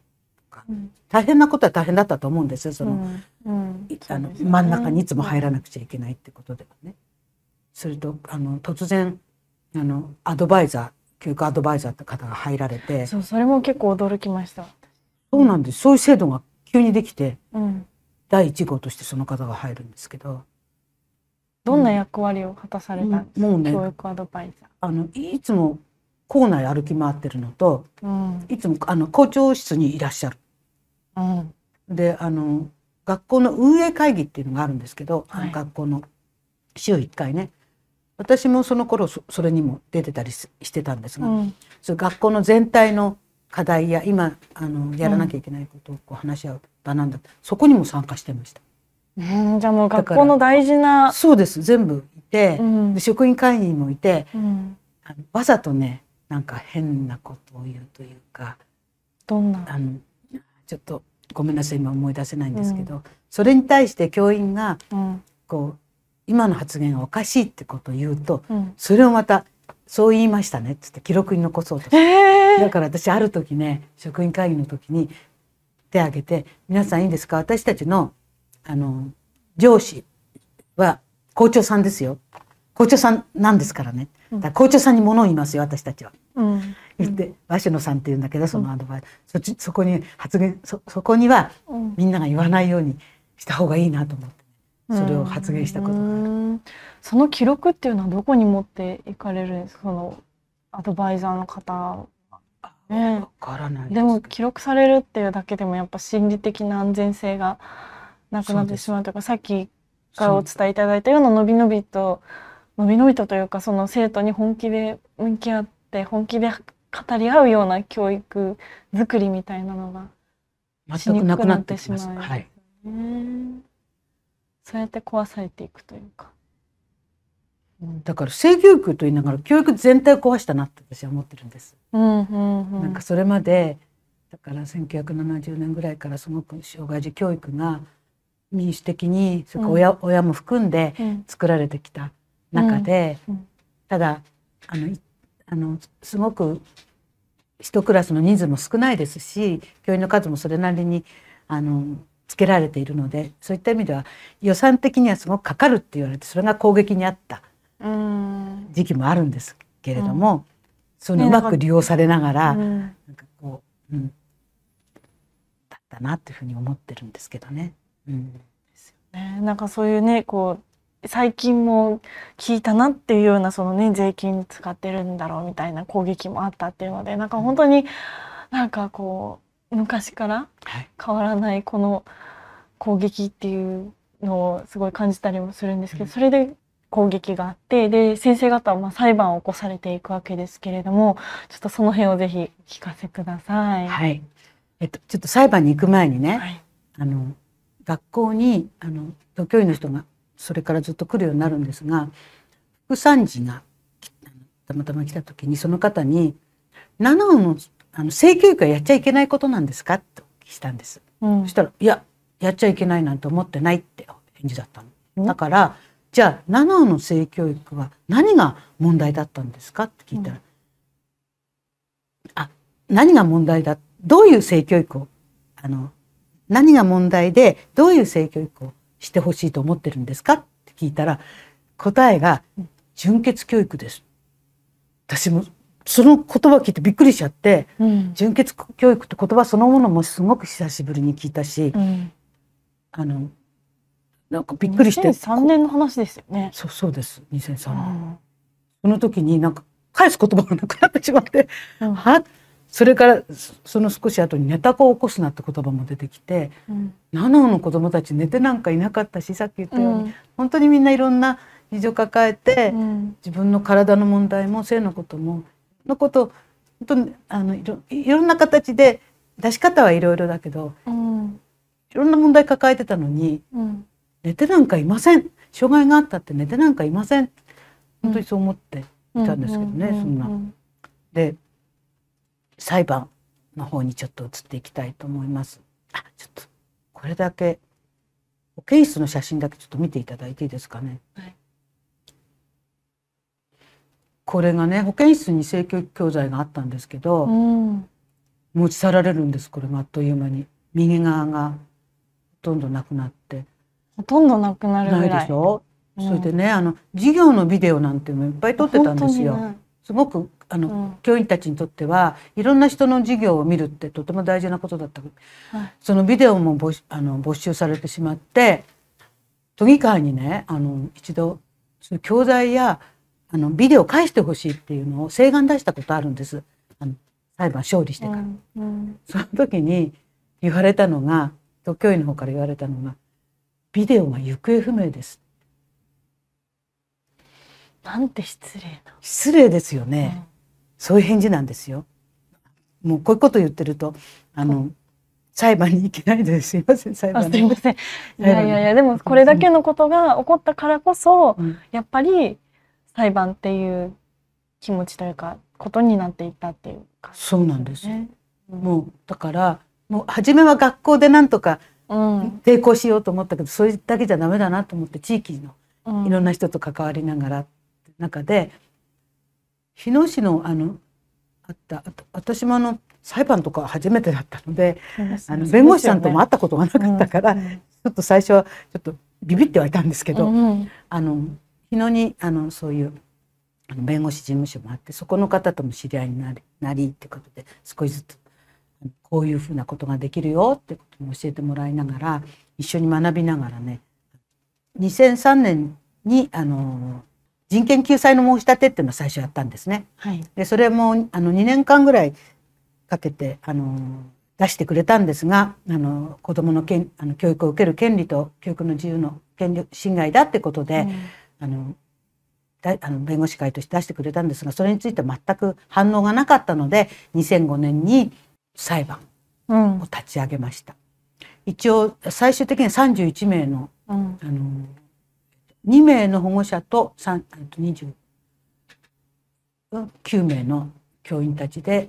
大変なことは大変だったと思うんですよその,、真ん中にいつも入らなくちゃいけないってことではね。それとあの突然あのアドバイザー教育アドバイザーって方が入られてそうそれも結構驚きましたそうなんです、そういう制度が急にできて、う第一号としてその方が入るんですけど。どんな役割を果たされたんですか、うん、もうね、教育アドバイザー。あのいつも校内歩き回ってるのと、うん、いつもあの校長室にいらっしゃる。うん、であの学校の運営会議っていうのがあるんですけど、はい、学校の週1回ね私もその頃それにも出てたりしてたんですが、うん、そ学校の全体の課題や今あのやらなきゃいけないことをこう話し合う場なんだ、うん、そこにも参加してました。じゃあもう学校の大事なそうです全部いて、うん、職員会議もいて、うん、あのわざとねなんか変なことを言うというかどんなあのちょっとごめんなさい今思い出せないんですけど、それに対して教員がこう、今の発言がおかしいってことを言うと、それをまた「そう言いましたねっつって記録に残そうと、だから私ある時ね職員会議の時に手挙げて「皆さんいいんですか私たちのあの上司は校長さんですよ校長さんなんですからねだ校長さんに物を言いますよ私たちは」うん、言って鷲野さんっていうんだけどそのアドバイス、うん、そそこに発言そそこにはみんなが言わないようにした方がいいなと思って。それを発言したことがある、その記録っていうのはどこに持っていかれるんですかそのアドバイザーの方ね、からないででも記録されるっていうだけでもやっぱ心理的な安全性がなくなってしまうというかさっきからお伝えいただいたような伸び伸びと伸び伸びとというかその生徒に本気で向き合って本気で語り合うような教育づくりみたいなのが全くなくなってしまう、はい、そうやって壊されていくというか。だから性教育と言いながら教育全体を壊したなって私は思ってるんです。うんうんうん、なんかそれまでだから1970年ぐらいからすごく障害児教育が民主的にそれ親うん、親も含んで作られてきた中で、うんうん、ただあのあのすごく一クラスの人数も少ないですし教員の数もそれなりにあのつけられているのでそういった意味では予算的にはすごくかかるって言われてそれが攻撃にあった時期もあるんですけれども、うん、そのうまく利用されながら、うん、なんかこう、うん、だったなっていうふうに思ってるんですけどね。うんねなんかそういうねこう最近も聞いたなっていうようなそのね税金使ってるんだろうみたいな攻撃もあったっていうのでなんか本当になんかこう昔から変わらないこの攻撃っていうのをすごい感じたりもするんですけど、それで攻撃があってで先生方はま裁判を起こされていくわけですけれどもちょっとその辺をぜひ聞かせください。はいえっと、ちょっと裁判に行く前にね、はい、あの学校にあの教医の人がそれからずっと来るようになるんですが副産事がたまたま来た時にその方に「七尾のあの性教育はやっちゃいけないことなんですかとしたんです、うん、そしたらいややっちゃいけないなんて思ってないって返事だったの、うん、だからじゃあ7の性教育は何が問題だったんですかって聞いたら、うん、あ何が問題だどういう性教育をあの何が問題でどういう性教育をしてほしいと思ってるんですかって聞いたら答えが純潔教育です私もその言葉聞いてびっくりしちゃって、うん、純潔教育って言葉そのものもすごく久しぶりに聞いたし、うん、あのなんかびっくりして2003年の話ですよねそうそうです2003年、その時になんか返す言葉がなくなってしまって、はそれからその少し後に「寝た子を起こすな」って言葉も出てきて、うん、の子供たち寝てなんかいなかったしさっき言ったように、うん、本当にみんないろんな事情抱えて、うん、自分の体の問題も性のことものことを本当あのいろいろんな形で出し方はいろいろだけど、うん、いろんな問題抱えてたのに、うん、寝てなんかいません障害があったって寝てなんかいません本当にそう思っていたんですけどね、そんな。で裁判の方にちょっと移っていきたいと思います。あちょっとこれだけ保健室の写真だけちょっと見ていただいていいですかね。はいこれがね保健室に性教材があったんですけど、うん、持ち去られるんですこれもあっという間に右側がほとんどなくなってほとんどなくなるないでしょ、うん、それでねあの授業のビデオなんていうのいっぱい撮ってたんですよ。すごくあの、うん、教員たちにとってはいろんな人の授業を見るってとても大事なことだった、はい、そのビデオも没あの没収されてしまって都議会にねあの一度教材やあのビデオ返してほしいっていうのを請願出したことあるんですあの裁判勝利してから、うんうん、その時に言われたのが東京医の方から言われたのが「ビデオが行方不明です」なんて失礼な失礼ですよね、うん、そういう返事なんですよもうこういうこと言ってるとあの、裁判に行けないですすいません裁判すいませんいやいやいやでもこれだけのことが起こったからこそ、やっぱり裁判っていう気持ちというかことになっていったっていう感ね、そうなんです、うん、もうだからもう初めは学校でなんとか抵抗しようと思ったけど、うん、それだけじゃダメだなと思って地域のいろんな人と関わりながら中で日野市のあのあったあと私もあの裁判とか初めてだったので、ね、あの弁護士さんとも会ったことがなかったから、ねうん、ちょっと最初はちょっとビビってはいたんですけど、うん、あの日野にあのそういう弁護士事務所もあってそこの方とも知り合いになりなりってことで少しずつこういうふうなことができるよってことも教えてもらいながら一緒に学びながらね2003年にあの人権救済の申し立てっていうのを最初やったんですね。はい、でそれもあの2年間ぐらいかけてあの出してくれたんですがあの子どものけんあの教育を受ける権利と教育の自由の権利侵害だってことで、うんあのだあの弁護士会として出してくれたんですがそれについて全く反応がなかったので2005年に裁判を立ち上げました。うん、一応最終的に31名のうん、あの2名の保護者と29名の教員たちで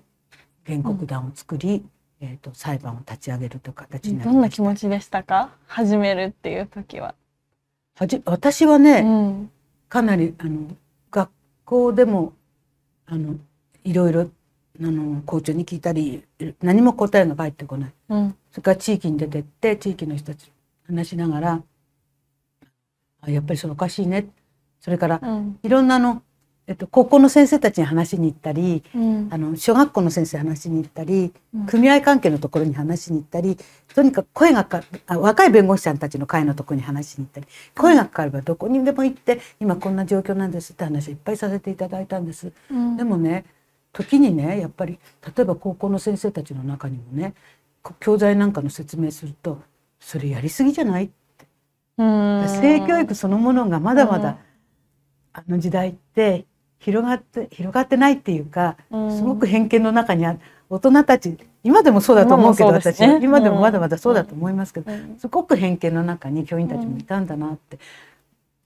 原告団を作り、うん、えーと、裁判を立ち上げるという形になりました。どんな気持ちでしたか始めるっていう時は。はじ私はね、うん、かなりあの学校でもあのいろいろあの校長に聞いたり何も答えが返ってこない、うん、それから地域に出てって地域の人たち話しながらやっぱりそれおかしいねそれから、いろんなのえっと、高校の先生たちに話しに行ったり、うん、あの小学校の先生に話しに行ったり、うん、組合関係のところに話しに行ったりとにかく声がか若い弁護士さんたちの会のところに話しに行ったり声がかかればどこにでも行って今こんな状況なんですって話をいっぱいさせていただいたんです。うん、でもね時にねやっぱり例えば高校の先生たちの中にもね教材なんかの説明するとそれやりすぎじゃないって性教育そのものがまだまだ、あの時代って広がって広がってないっていうか、すごく偏見の中にあ大人たち今でもそうだと思うけど、ね、私今でもまだまだそうだと思いますけど、すごく偏見の中に教員たちもいたんだなって、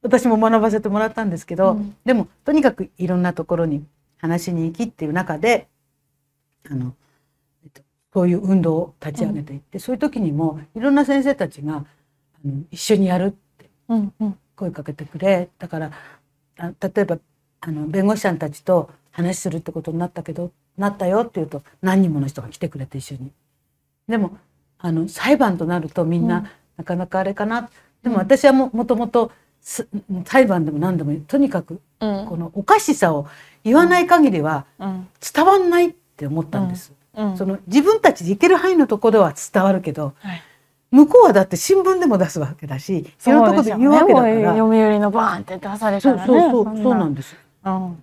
私も学ばせてもらったんですけど、でもとにかくいろんなところに話しに行きっていう中であの、えっと、そういう運動を立ち上げていって、そういう時にもいろんな先生たちがあの一緒にやるって声かけてくれ、だから例えばあの弁護士さんたちと話するってことになったけどなったよって言うと何人もの人が来てくれて一緒に。でもあの裁判となるとみんな、うん、なかなかあれかなでも私はももともと裁判でも何でもとにかく、このおかしさを言わない限りは伝わんないって思ったんです。うん、その自分たちで行ける範囲のところは伝わるけど、はい、向こうはだって新聞でも出すわけだし、そろんなところで言うわけだから、ね、読売のバーンって出されたらね。そうそうそうなんです。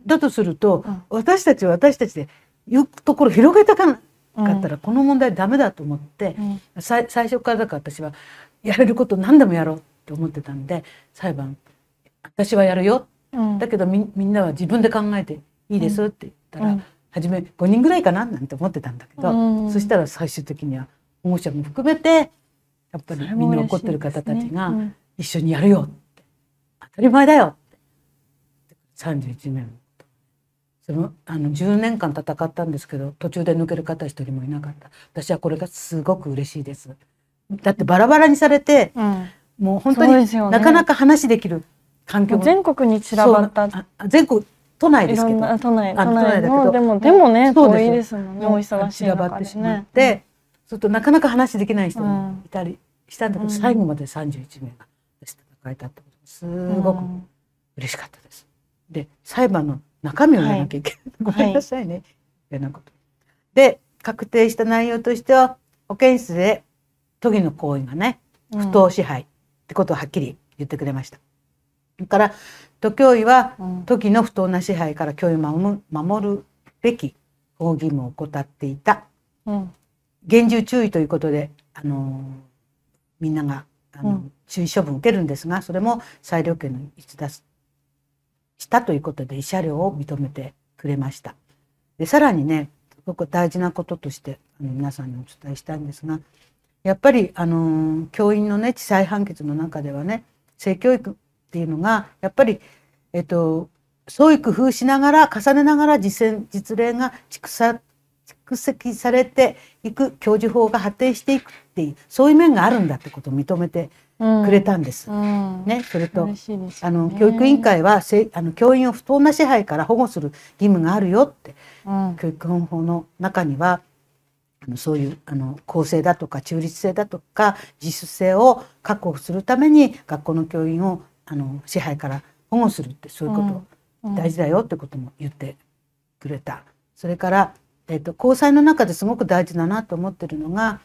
だとすると、私たちは私たちでよくところ広げたかったら、この問題ダメだと思って、最初からだから私はやれること何でもやろうって思ってたんで裁判私はやるよ、だけどみんなは自分で考えていいですって言ったら、初め5人ぐらいかななんて思ってたんだけど、そしたら最終的には保護者も含めてやっぱりみんな怒ってる方たちが一緒にやるよって当たり前だよ31年そのあの10年間戦ったんですけど途中で抜ける方一人もいなかった私はこれがすごく嬉しいですだってバラバラにされて、うん、もう本当に、なかなか話できる環境全国に散らばった全国都内ですけど都内都内だけどでもでもね遠いですもんねお忙しい中で、散らばってしまって、うん、ちょっとなかなか話できない人もいたりしたんだけど、うん、最後まで31名が戦えたってことすごく嬉しかったです。で裁判の中身を見なきゃいけない、はい、ごめんなさいね、はい、なことで確定した内容としては保健室で都議の行為がね不当支配ってことをはっきり言ってくれました。うん、から都教委は、う都議の不当な支配から教委を守るべき法義務を怠っていた、うん、厳重注意ということで、あのみんながあの、注意処分を受けるんですがそれも裁量権の逸脱したということで慰謝料を認めてくれました。でさらにねすごく大事なこととしてあの皆さんにお伝えしたいんですがやっぱりあの教員のね地裁判決の中ではね性教育っていうのがやっぱりえっと創意工夫しながら重ねながら実践実例が蓄積されていく教授法が発展していくっていうそういう面があるんだってことを認めてくれたんです。うんうん、ね、それと、ね、あの教育委員会はせあの教員を不当な支配から保護する義務があるよって、うん、教育本法の中にはそういうあの公正だとか中立性だとか自主性を確保するために学校の教員をあの支配から保護するってそういうこと、大事だよってことも言ってくれた。それから、えっと、交際の中ですごく大事だなと思ってるのが、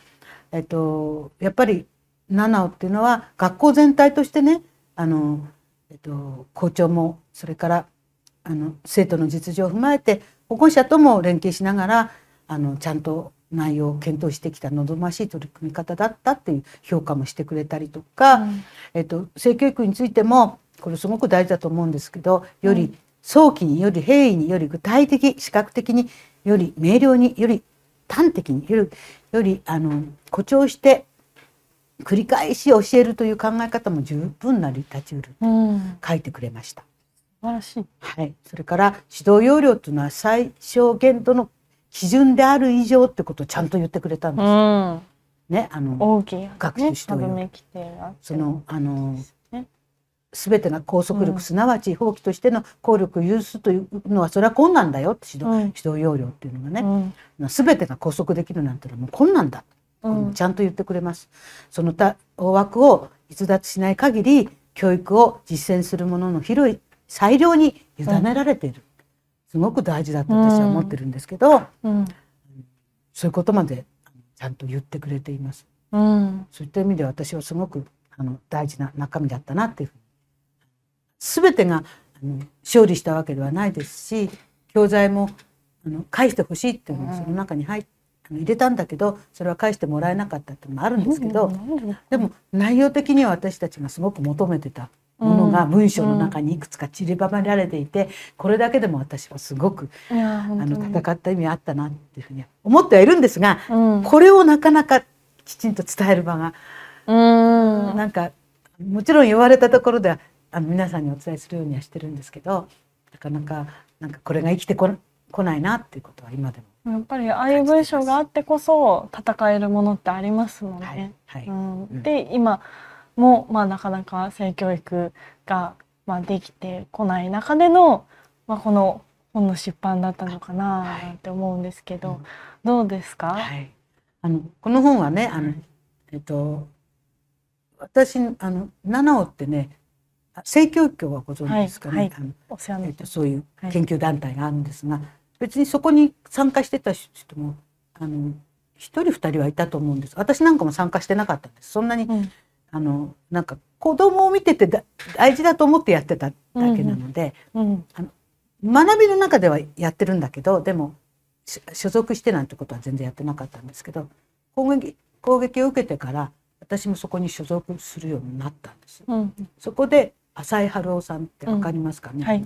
えっと、やっぱり七っていうのは学校全体としてねあの、えっと、校長もそれからあの生徒の実情を踏まえて保護者とも連携しながらあのちゃんと内容を検討してきた望ましい取り組み方だったっていう評価もしてくれたりとか、うん、えっと、性教育についてもこれすごく大事だと思うんですけどより早期により平易により具体的視覚的により明瞭により端的によりよりあの誇張して繰り返し教えるという考え方も十分なり立ちうると書いてくれました。素晴らしい。はい。それから指導要領というのは最小限度の基準である以上ってことをちゃんと言ってくれたんです。うん、ね、あの、ね、学習指導要領。そのあのすべてが拘束力、すなわち法規としての効力を有すというのはそれは困難だよって指導うん、指導要領っていうのがね、す、べ、てが拘束できるなんてのはもう困難だちゃんと言ってくれます。その他大枠を逸脱しない限り教育を実践するものの広い裁量に委ねられている、すごく大事だと私は思ってるんですけど、そういうことまでちゃんと言ってくれています。うん、そういった意味で私はすごくあの大事な中身だったなっていうふうに全てがあの勝利したわけではないですし教材もあの返してほしいっていうのがその中に入っ入れたんだけどそれは返してもらえなかったってのもあるんですけど、でも内容的には私たちがすごく求めてたものが文章の中にいくつか散りばめられていて、これだけでも私はすごくあの戦った意味あったなっていうふうに思ってはいるんですが、これをなかなかきちんと伝える場がなんかもちろん言われたところではあの皆さんにお伝えするようにはしてるんですけどなかなかなんかこれが生きてここないなっていうことは今でもやっぱりああいう文章があってこそ戦えるものってありますもんね。はいはいうん、で今も、まあ、なかなか性教育が、まあ、できてこない中での、まあ、この本の出版だったのかなって思うんですけど、はいうん、どうですか、あのこの本はねあの、えっと、私あの七尾ってね性教育はご存知ですかね、はいはい、あのえっと、そういう研究団体があるんですが、はい、別にそこに参加してた人もあの一人二人はいたと思うんです私なんかも参加してなかったんですそんなに、うん、あのなんか子供を見てて大事だと思ってやってただけなので、うんうん、あの学びの中ではやってるんだけどでも所属してなんてことは全然やってなかったんですけど攻撃攻撃を受けてから私もそこに所属するようになったんです。うん、そこで浅井春夫さんってわかりますかね、はい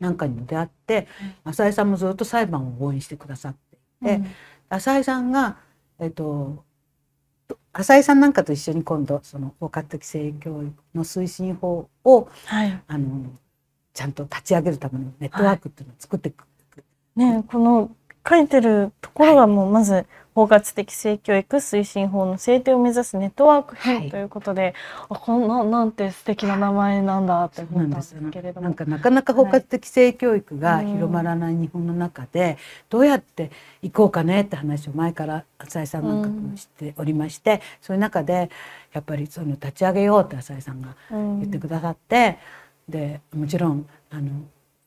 なんかにも出会って、浅井さんもずっと裁判を応援してくださっていて、うん、浅井さんが、えっと、浅井さんなんかと一緒に今度その包括的性教育の推進法を、はい、あのちゃんと立ち上げるためのネットワークっていうのを作っていく、はい、ねこの書いてるところはもうまず包括的性教育推進法の制定を目指すネットワーク編ということで、はい、こんななんて素敵な名前なんだって思ったんですけれども、ね、なんかなかなか包括的性教育が広まらない日本の中で、はい、どうやって行こうかねって話を前から浅井さんなんかもしておりまして、うん、そういう中でやっぱりその立ち上げようって浅井さんが言ってくださって、うん、でもちろんあの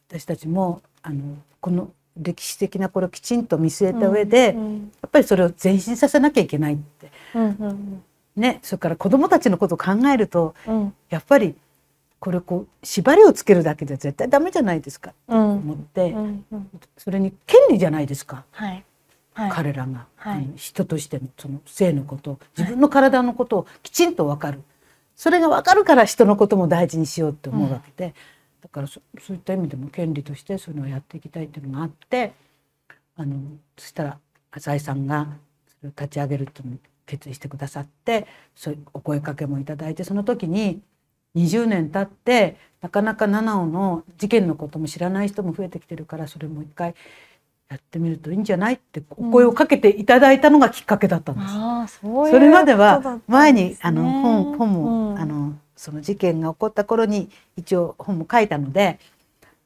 私たちもあのこの歴史的なこれをきちんと見据えた上で、うんうん、やっぱりそれを前進させなきゃいけないって、うんうん、ね、それから子どもたちのことを考えると、うん、やっぱりこれこう縛りをつけるだけで絶対ダメじゃないですかと思って、うんうん、それに権利じゃないですか、はいはい、彼らが、はい、人としてのその性のこと自分の体のことをきちんと分かる、それが分かるから人のことも大事にしようって思うわけで。うんだからそういった意味でも権利としてそういうのをやっていきたいっていうのがあってあのそしたら浅井さんがそれを立ち上げるっていうのを決意してくださってそういうお声かけもいただいてその時に20年経ってなかなか七尾の事件のことも知らない人も増えてきてるからそれも一回やってみるといいんじゃないってお声をかけていただいたのがきっかけだったんです。うん、そううですそれまでは前にあの本本も、うん、あのその事件が起こった頃に一応本も書いたので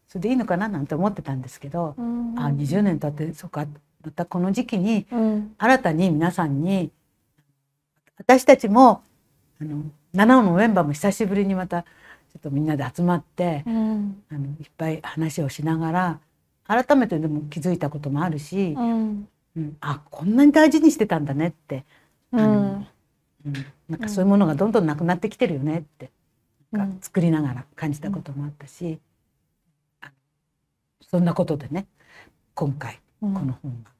それでいいのかななんて思ってたんですけど、うん、あ20年経ってそうかまたこの時期に、新たに皆さんに私たちもあの七尾のメンバーも久しぶりにまたちょっとみんなで集まって、うん、あのいっぱい話をしながら改めてでも気づいたこともあるし、うん、うん、あこんなに大事にしてたんだねって、あの、うん、うん、なんかそういうものがどんどんなくなってきてるよねって、なんか作りながら感じたこともあったし、そんなことでね今回この本が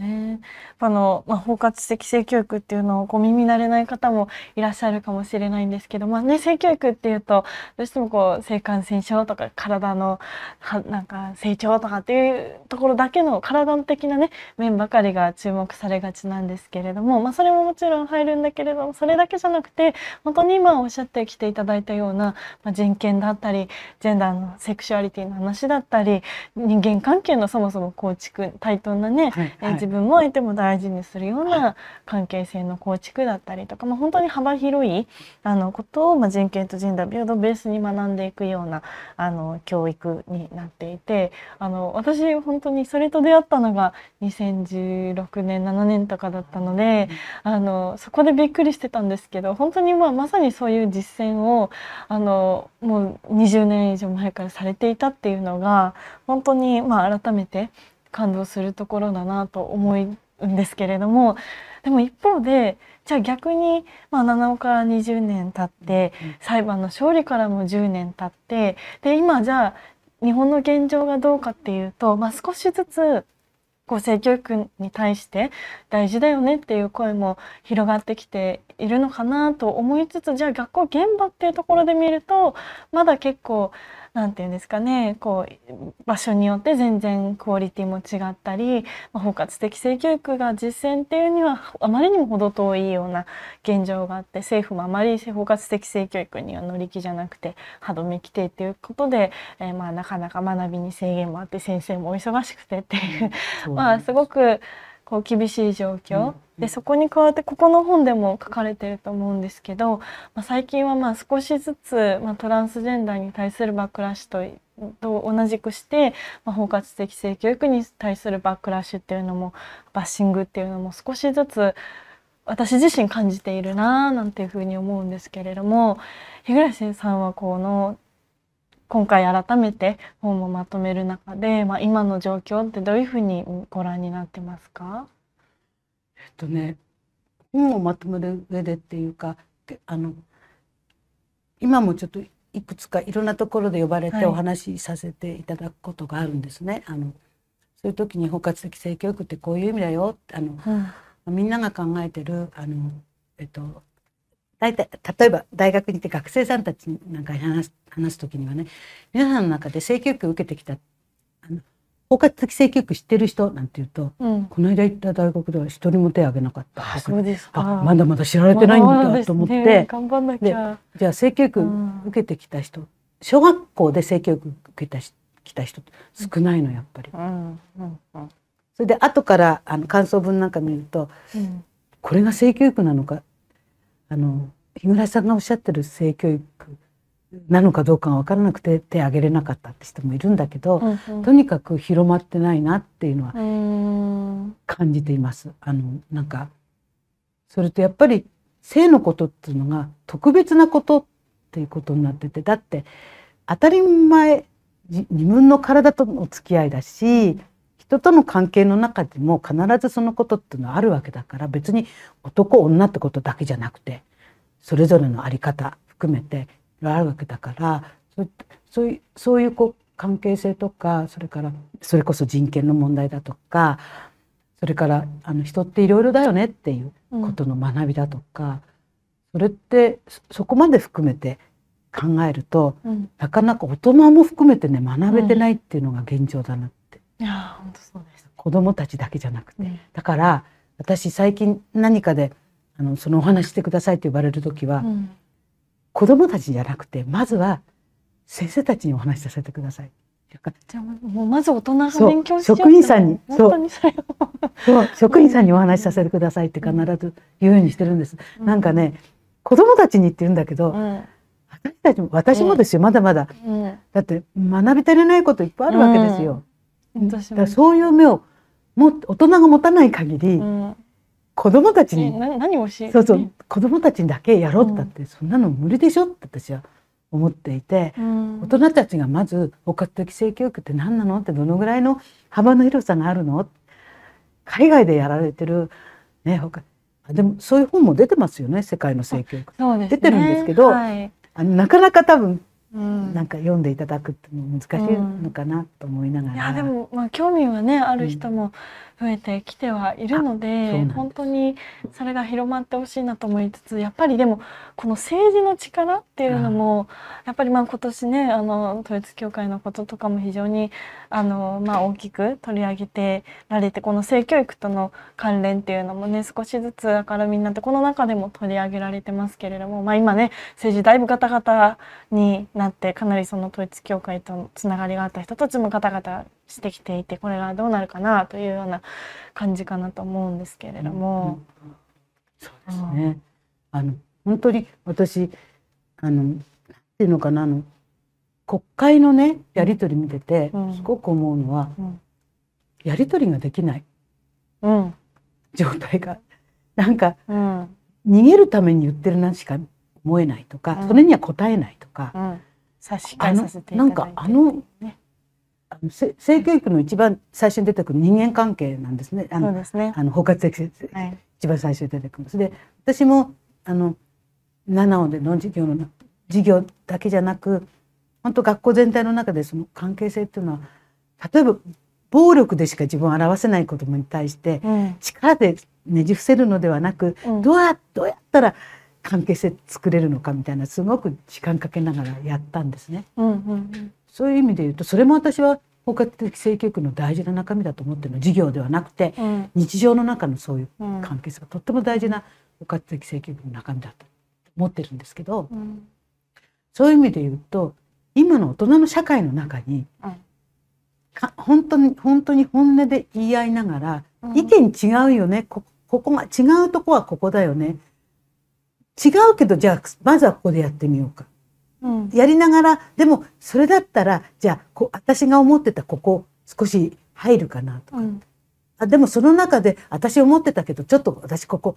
ね、あの、まあ、包括的性教育っていうのをこう耳慣れない方もいらっしゃるかもしれないんですけど、まあね、性教育っていうとどうしてもこう性感染症とか体のはなんか成長とかっていうところだけの体的なね面ばかりが注目されがちなんですけれども、まあ、それももちろん入るんだけれどもそれだけじゃなくて本当に今おっしゃってきていただいたような、まあ、人権だったりジェンダーのセクシュアリティの話だったり人間関係のそもそも構築対等なね、はいはい分も相手も大事にするような関係性の構築だったりとか、まあ、本当に幅広いあのことを、まあ、人権とジェンダー平等をベースに学んでいくようなあの教育になっていてあの私本当にそれと出会ったのが2016年7年とかだったのであのそこでびっくりしてたんですけど本当にまあまさにそういう実践をあのもう20年以上前からされていたっていうのが本当にまあ改めて感動するところだなと思うんですけれどもでも一方でじゃあ逆に、まあ、七尾から20年経って裁判の勝利からも10年経ってで今じゃあ日本の現状がどうかっていうと、まあ、少しずつこう性教育に対して大事だよねっていう声も広がってきているのかなと思いつつじゃあ学校現場っていうところで見るとまだ結構何て言うんですかねこう場所によって全然クオリティも違ったり、まあ、包括的性教育が実践っていうにはあまりにも程遠いような現状があって政府もあまり包括的性教育には乗り気じゃなくて歯止め規定っていうことで、えー、まあなかなか学びに制限もあって先生もお忙しくてっていうまあすごく。こう厳しい状況、でそこに加わってここの本でも書かれてると思うんですけど、まあ、最近はまあ少しずつ、まあ、トランスジェンダーに対するバックラッシュと同じくして、まあ、包括的性教育に対するバックラッシュっていうのもバッシングっていうのも少しずつ私自身感じているななんていうふうに思うんですけれども日暮さんはこの今回改めて本をまとめる中で、まあ、今の状況ってどういうふうにご覧になってますかえっとね本をまとめる上でっていうかあの今もちょっといくつかいろんなところで呼ばれてお話しさせていただくことがあるんですね。はい、あのそういう時に包括的性教育ってこういう意味だよあの、うん、みんなが考えてるあの、えっと、大体例えば大学に行って学生さんたちなんかに話す話す時にはね皆さんの中で性教育を受けてきたあの包括的性教育知ってる人なんていうと、うん、この間行った大学では一人も手を挙げなかったそうですあまだまだ知られてないんだと思って、ね、頑張んなきゃじゃあ性教育受けてきた人、うん、小学校で性教育受けた来た人少ないのやっぱり。うんそれで後からあの感想文なんか見ると、これが性教育なのかあの日村さんがおっしゃってる性教育なのかどうかが分からなくて手挙げれなかったって人もいるんだけど、うんうん、とにかく広まってないなっていうのは感じています。あのなんかそれとやっぱり性のことっていうのが特別なことっていうことになっててだって当たり前自分の体との付き合いだし人との関係の中でも必ずそのことっていうのはあるわけだから別に男女ってことだけじゃなくてそれぞれの在り方含めていろいろあるわけだからそういうそういうこう関係性とかそれからそれこそ人権の問題だとかそれからあの人っていろいろだよねっていうことの学びだとか、うん、それってそこまで含めて考えると、うん、なかなか大人も含めてね学べてないっていうのが現状だなって。いや本当そうです子供たちだけじゃなくて、うん、だから私最近何かであのそのお話してくださいって言われる時は、うん、子供たちじゃなくてまずは先生たちにお話しさせてください。じゃもうまず大人が勉強しちゃう職員さんに職員さんにお話しさせてくださいって必ず言うようにしてるんです、うん、なんかね子供たちにって言うんだけど、うん、私たちも私もですよ、まだまだ、だって学び足りないこといっぱいあるわけですよ、私もそういう目をも大人が持たない限り、うん、子供たちに何をし、そうそう子供たちにだけやろうったって、うん、そんなの無理でしょって私は思っていて、うん、大人たちがまず包括的性教育って何なのってどのぐらいの幅の広さがあるの海外でやられてる、ね、他でもそういう本も出てますよね世界の性教育、ね、出てるんですけど、はい、あのなかなか多分なんか読んでいただくってい難しいのかなと思いながら。いやでもまあ興味はねある人も増えてきてはいるので本当にそれが広まってほしいなと思いつつやっぱりでもこの政治の力っていうのもやっぱりまあ今年ねあの統一教会のこととかも非常にあの、まあ、大きく取り上げてられてこの性教育との関連っていうのもね少しずつ明るみになってこの中でも取り上げられてますけれども、まあ、今ね政治だいぶガタガタになってかなりその統一教会とのつながりがあった人たちもガタガタしてきていてこれがどうなるかなというような感じかなと思うんですけれども。うんうん、そうですね、うん、あの本当に私あのなんていうのかなあの国会のねやり取り見てて、すごく思うのは、やり取りができない、うん、状態がなんか、うん、逃げるために言ってるなしか思えないとか、それには答えないとか、うん、かなんかあの、ね、性教育の一番最初に出てくる人間関係なんですね。あの、ね、あの包括的、はい、一番最初に出てくるんです。で私もあの七尾での授業の授業だけじゃなく本当学校全体の中でその関係性っていうのは例えば暴力でしか自分を表せない子どもに対して、うん、力でねじ伏せるのではなく、うん、どうやどうやったら関係性作れるのかみたいなすごく時間かけながらやったんですね。うんうんうんそういう意味で言うとそれも私は包括的性教育の大事な中身だと思ってるの授業ではなくて、うん、日常の中のそういう関係性がとっても大事な包括的性教育の中身だと思ってるんですけど、うん、そういう意味で言うと今の大人の社会の中に、うん、本当に本当に本音で言い合いながら、意見違うよねここが違うとこはここだよね違うけどじゃあまずはここでやってみようかやりながらでもそれだったらじゃあこ私が思ってたここ少し入るかなとか、うん、あでもその中で私思ってたけどちょっと私ここ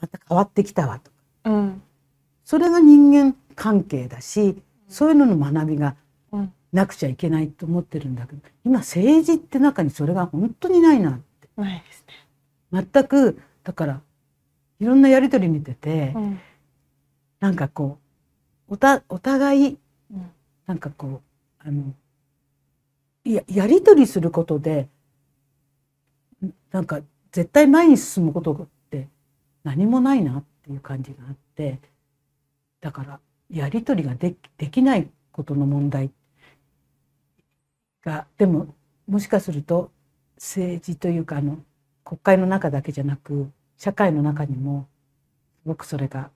また変わってきたわとか、うん、それが人間関係だしそういうのの学びがなくちゃいけないと思ってるんだけど今政治って中にそれが本当にないなって。ないですね、全くだからいろんなやり取り見てて、うん、なんかこう、おたお互いなんかこうあのややり取りすることでなんか絶対前に進むことって何もないなっていう感じがあってだからやり取りができできないことの問題がでももしかすると政治というかあの国会の中だけじゃなく社会の中にもすごくそれが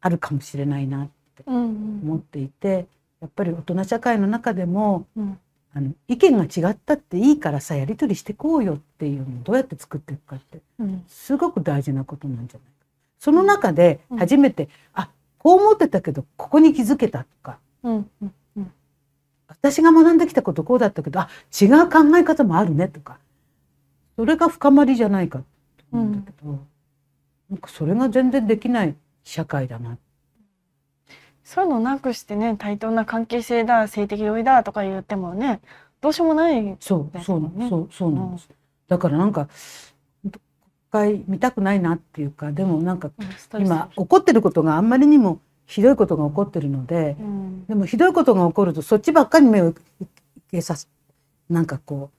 あるかもしれないなってって思っていて、うんうん、やっぱり大人社会の中でも、うん、あの意見が違ったっていいからさやり取りしてこうよっていうのをどうやって作っていくかって、うん、すごく大事なことなんじゃないか。その中で初めて、うん、あこう思ってたけどここに気づけたとか、うんうんうん、私が学んできたことこうだったけどあ違う考え方もあるねとかそれが深まりじゃないかと思うんだけど、うん、なんかそれが全然できない社会だなって。そういうのなくしてね対等な関係性だ性的同意だとか言ってもねどうしようもない、ね、そうそうそうそうなんです、うん、だからなんか国会見たくないなっていうかでもなんか今起こってることがあんまりにもひどいことが起こってるので、うん、でもひどいことが起こるとそっちばっかり目をけさすなんかこ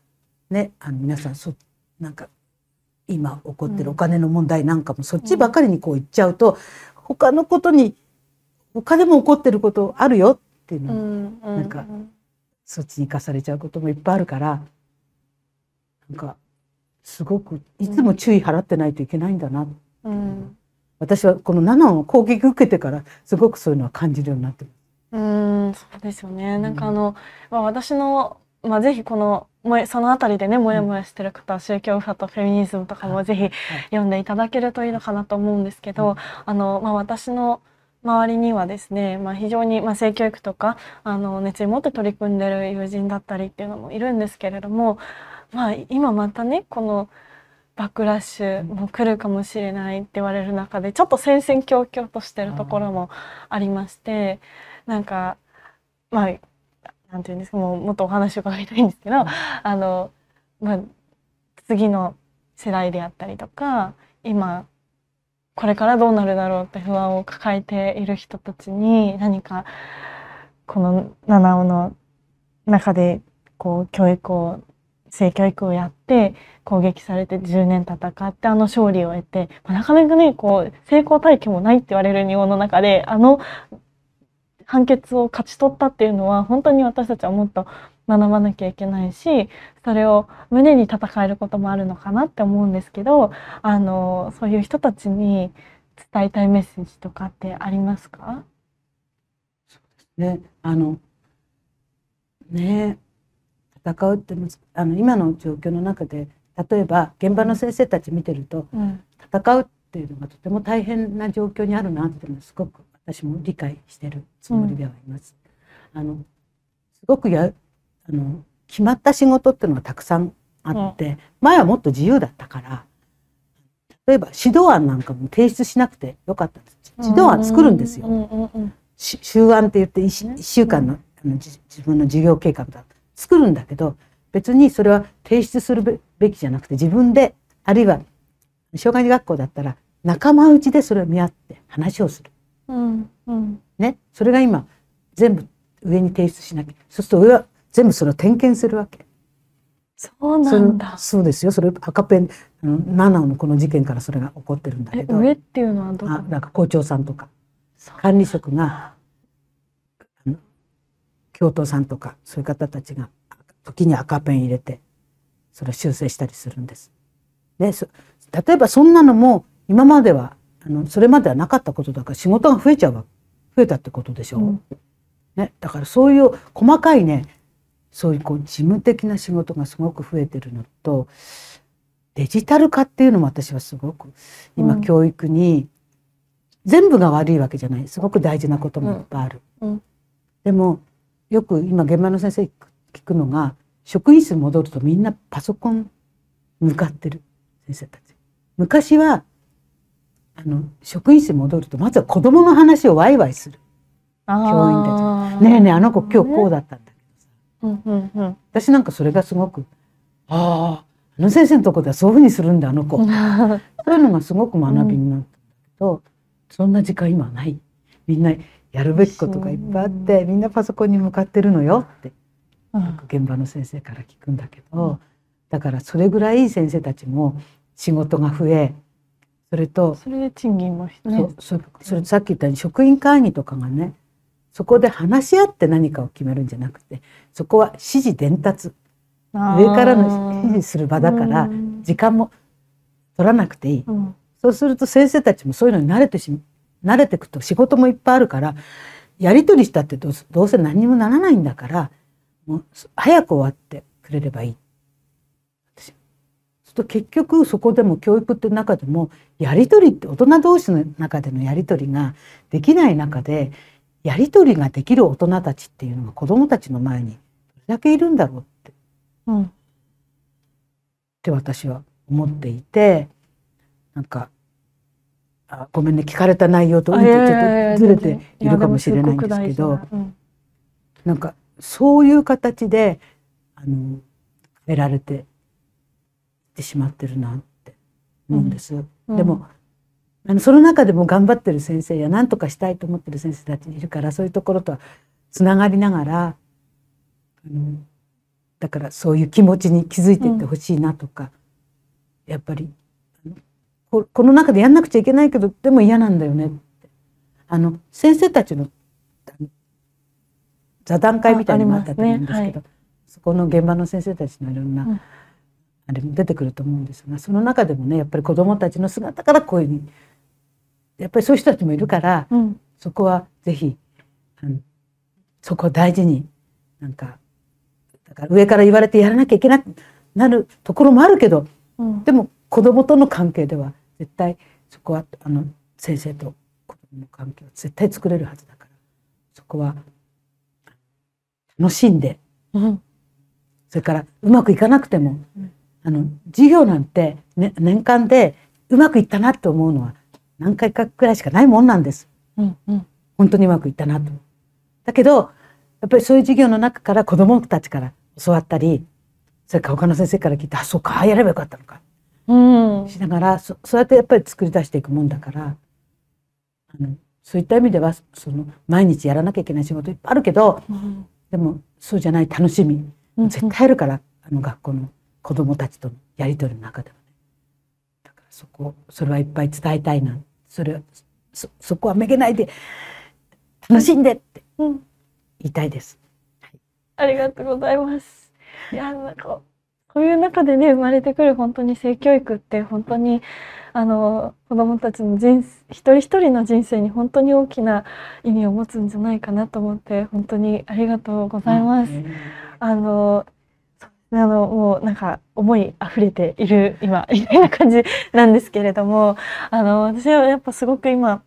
うねあの皆さんそなんか今起こってるお金の問題なんかもそっちばかりにこう行っちゃうと、うん、他のことに他でも起こってることあるよっていうの、うんうん、なんかそっちに生かされちゃうこともいっぱいあるからなんかすごくいつも注意払ってないといけないんだな、うん、私はこの7を攻撃受けてからすごくそういうのは感じるようになってうんそうですよね、なんかあの、まあ、私の、まあ、ぜひこのそのあたりでねもやもやしてる方、う宗教右派とフェミニズムとかもぜひ読んでいただけるといいのかなと思うんですけど、うん、あのまあ、私の周りにはですね、まあ、非常に、まあ、性教育とかあの熱意持って取り組んでる友人だったりっていうのもいるんですけれども、まあ、今またねこのバックラッシュも来るかもしれないって言われる中でちょっと戦々恐々としてるところもありましてなんかまあなんて言うんですかもうもっとお話伺いたいんですけど、あのまあ、次の世代であったりとか今これからどうなるだろうって不安を抱えている人たちに何かこの七尾の中でこう教育を性教育をやって攻撃されて10年戦ってあの勝利を得て、まあ、なかなかねこう成功体験もないって言われる日本の中であの判決を勝ち取ったっていうのは本当に私たちはもっと学ばなきゃいけないしそれを胸に戦えることもあるのかなって思うんですけどあのそういう人たちに伝えたいメッセージとかってありますかそうですねあのね戦うってあの今の状況の中で例えば現場の先生たち見てると、うん、戦うっていうのがとても大変な状況にあるなっていうのすごく私も理解してるつもりではいます。うん、あのすごくやあの決まった仕事っていうのがたくさんあって、うん、前はもっと自由だったから例えば指導案なんかも提出しなくてよかったんです指導案作るんですよ。修案って言って 1, 1週間のあの自分の授業計画だ作るんだけど別にそれは提出するべきじゃなくて自分であるいは障害児学校だったら仲間内でそれを見合って話をする、うんうん、ね、それが今全部上に提出しなきゃそうすると上は全部それを点検するわけ。そうなんだそうですよそれ赤ペン七のこの事件からそれが起こってるんだけど上っていうのはどこあなんか校長さんとか管理職が教頭さんとかそういう方たちが時に赤ペン入れてそれを修正したりするんです。で例えばそんなのも今まではあのそれまではなかったことだから仕事が増えちゃうわ増えたってことでしょう、うん、ね、だからそういう細かいねそういうこう事務的な仕事がすごく増えてるのとデジタル化っていうのも私はすごく今教育に、全部が悪いわけじゃないすごく大事なこともいっぱいある。うんうん、でもよく今現場の先生聞くのが職員室戻るとみんなパソコン向かってる先生たち。昔はあの職員室戻るとまずは子供の話をワイワイする教員たち。ねえねえあの子今日こうだったんだ。うんうん私なんかそれがすごくあああの先生のとこではそういうふうにするんだあの子 そういうのがすごく学びになったけど、うん、そんな時間今ないみんなやるべきことがいっぱいあってみんなパソコンに向かってるのよって、うん、現場の先生から聞くんだけど、うん、だからそれぐらい先生たちも仕事が増えそれとそれで賃金も、ね、そそれさっき言ったように職員会議とかがねそこで話し合って何かを決めるんじゃなくてそこは指示伝達上からの指示する場だから時間も取らなくていい、うん、そうすると先生たちもそういうのに慣れてし慣れてくと仕事もいっぱいあるからやり取りしたってどうせ何にもならないんだからもう早く終わってくれればいい。と結局そこでも教育って中でもやり取りって大人同士の中でのやり取りができない中でやり取りができる大人たちっていうのが子どもたちの前にどれだけいるんだろうって、うん、って私は思っていて、うん、なんかあごめんね聞かれた内容とちょっとずれているかもしれないんですけど、なんかそういう形であの得られててしまってるなって思うんです。うん、でも、あのその中でも頑張ってる先生や何とかしたいと思ってる先生たちいるからそういうところとはつながりながら、うん、だからそういう気持ちに気づいていってほしいなとか、うん、やっぱりこの中でやんなくちゃいけないけどでも嫌なんだよねってあの先生たちの座談会みたいなのあったと思うんですけど、ねはい、そこの現場の先生たちのいろんな、うん、あれも出てくると思うんですがその中でもねやっぱり子どもたちの姿から声にやっぱりそういう人たちもいるから、うん、そこはぜひそこを大事になんかだから上から言われてやらなきゃいけなくなるところもあるけど、うん、でも子供との関係では絶対そこはあの先生と子供の関係は絶対作れるはずだからそこは楽しんで、うん、それからうまくいかなくても、うん、あの授業なんて、ね、年間でうまくいったなって思うのは何回かくらいしかないもんなんです。うんうん、本当にうまくいったなと。だけど、やっぱりそういう授業の中から子供たちから教わったり、それから他の先生から聞いて、あ、そうか、やればよかったのか。うん、しながらそ、そうやってやっぱり作り出していくもんだから、あのそういった意味では、その、毎日やらなきゃいけない仕事いっぱいあるけど、うん、でも、そうじゃない楽しみ、絶対あるから、あの学校の子供たちとのやり取りの中ではね。だからそこ、それはいっぱい伝えたいなそれそそこはめげないで楽しんでって言いたいです、はい、ありがとうございますいやなんかこういう中でね生まれてくる本当に性教育って本当にあの子どもたちの人一人一人の人生に本当に大きな意味を持つんじゃないかなと思って本当にありがとうございます。あのあのもうなんか思い溢れている今 みたいな感じなんですけれどもあの私はやっぱすごく今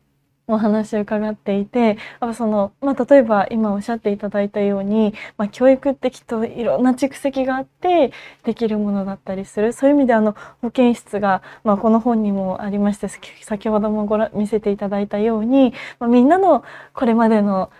お話を伺っていてその、まあ、例えば今おっしゃっていただいたように、まあ、教育ってきっといろんな蓄積があってできるものだったりするそういう意味であの保健室が、まあ、この本にもありまして先ほどもごら見せていただいたように、まあ、みんなのこれまでの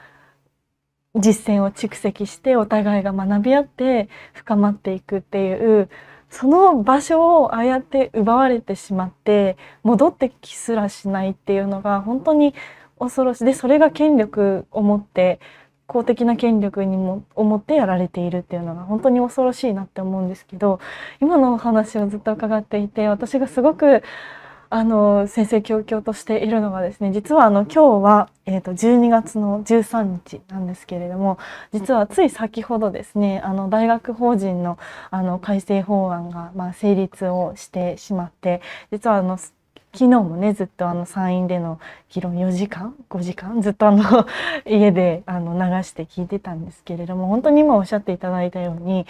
実践を蓄積してお互いが学び合って深まっていくっていうその場所をああやって奪われてしまって戻ってきすらしないっていうのが本当に恐ろしいでそれが権力を持って公的な権力にも思ってやられているっていうのが本当に恐ろしいなって思うんですけど今のお話をずっと伺っていて私がすごくあの先生教教としているのがですね実はあの今日は、えーと、と12月の13日なんですけれども実はつい先ほどですねあの大学法人のあの改正法案が、まあ、成立をしてしまって実はあの昨日もねずっとあの参院での議論4時間5時間ずっとあの 家であの流して聞いてたんですけれども本当に今おっしゃっていただいたように、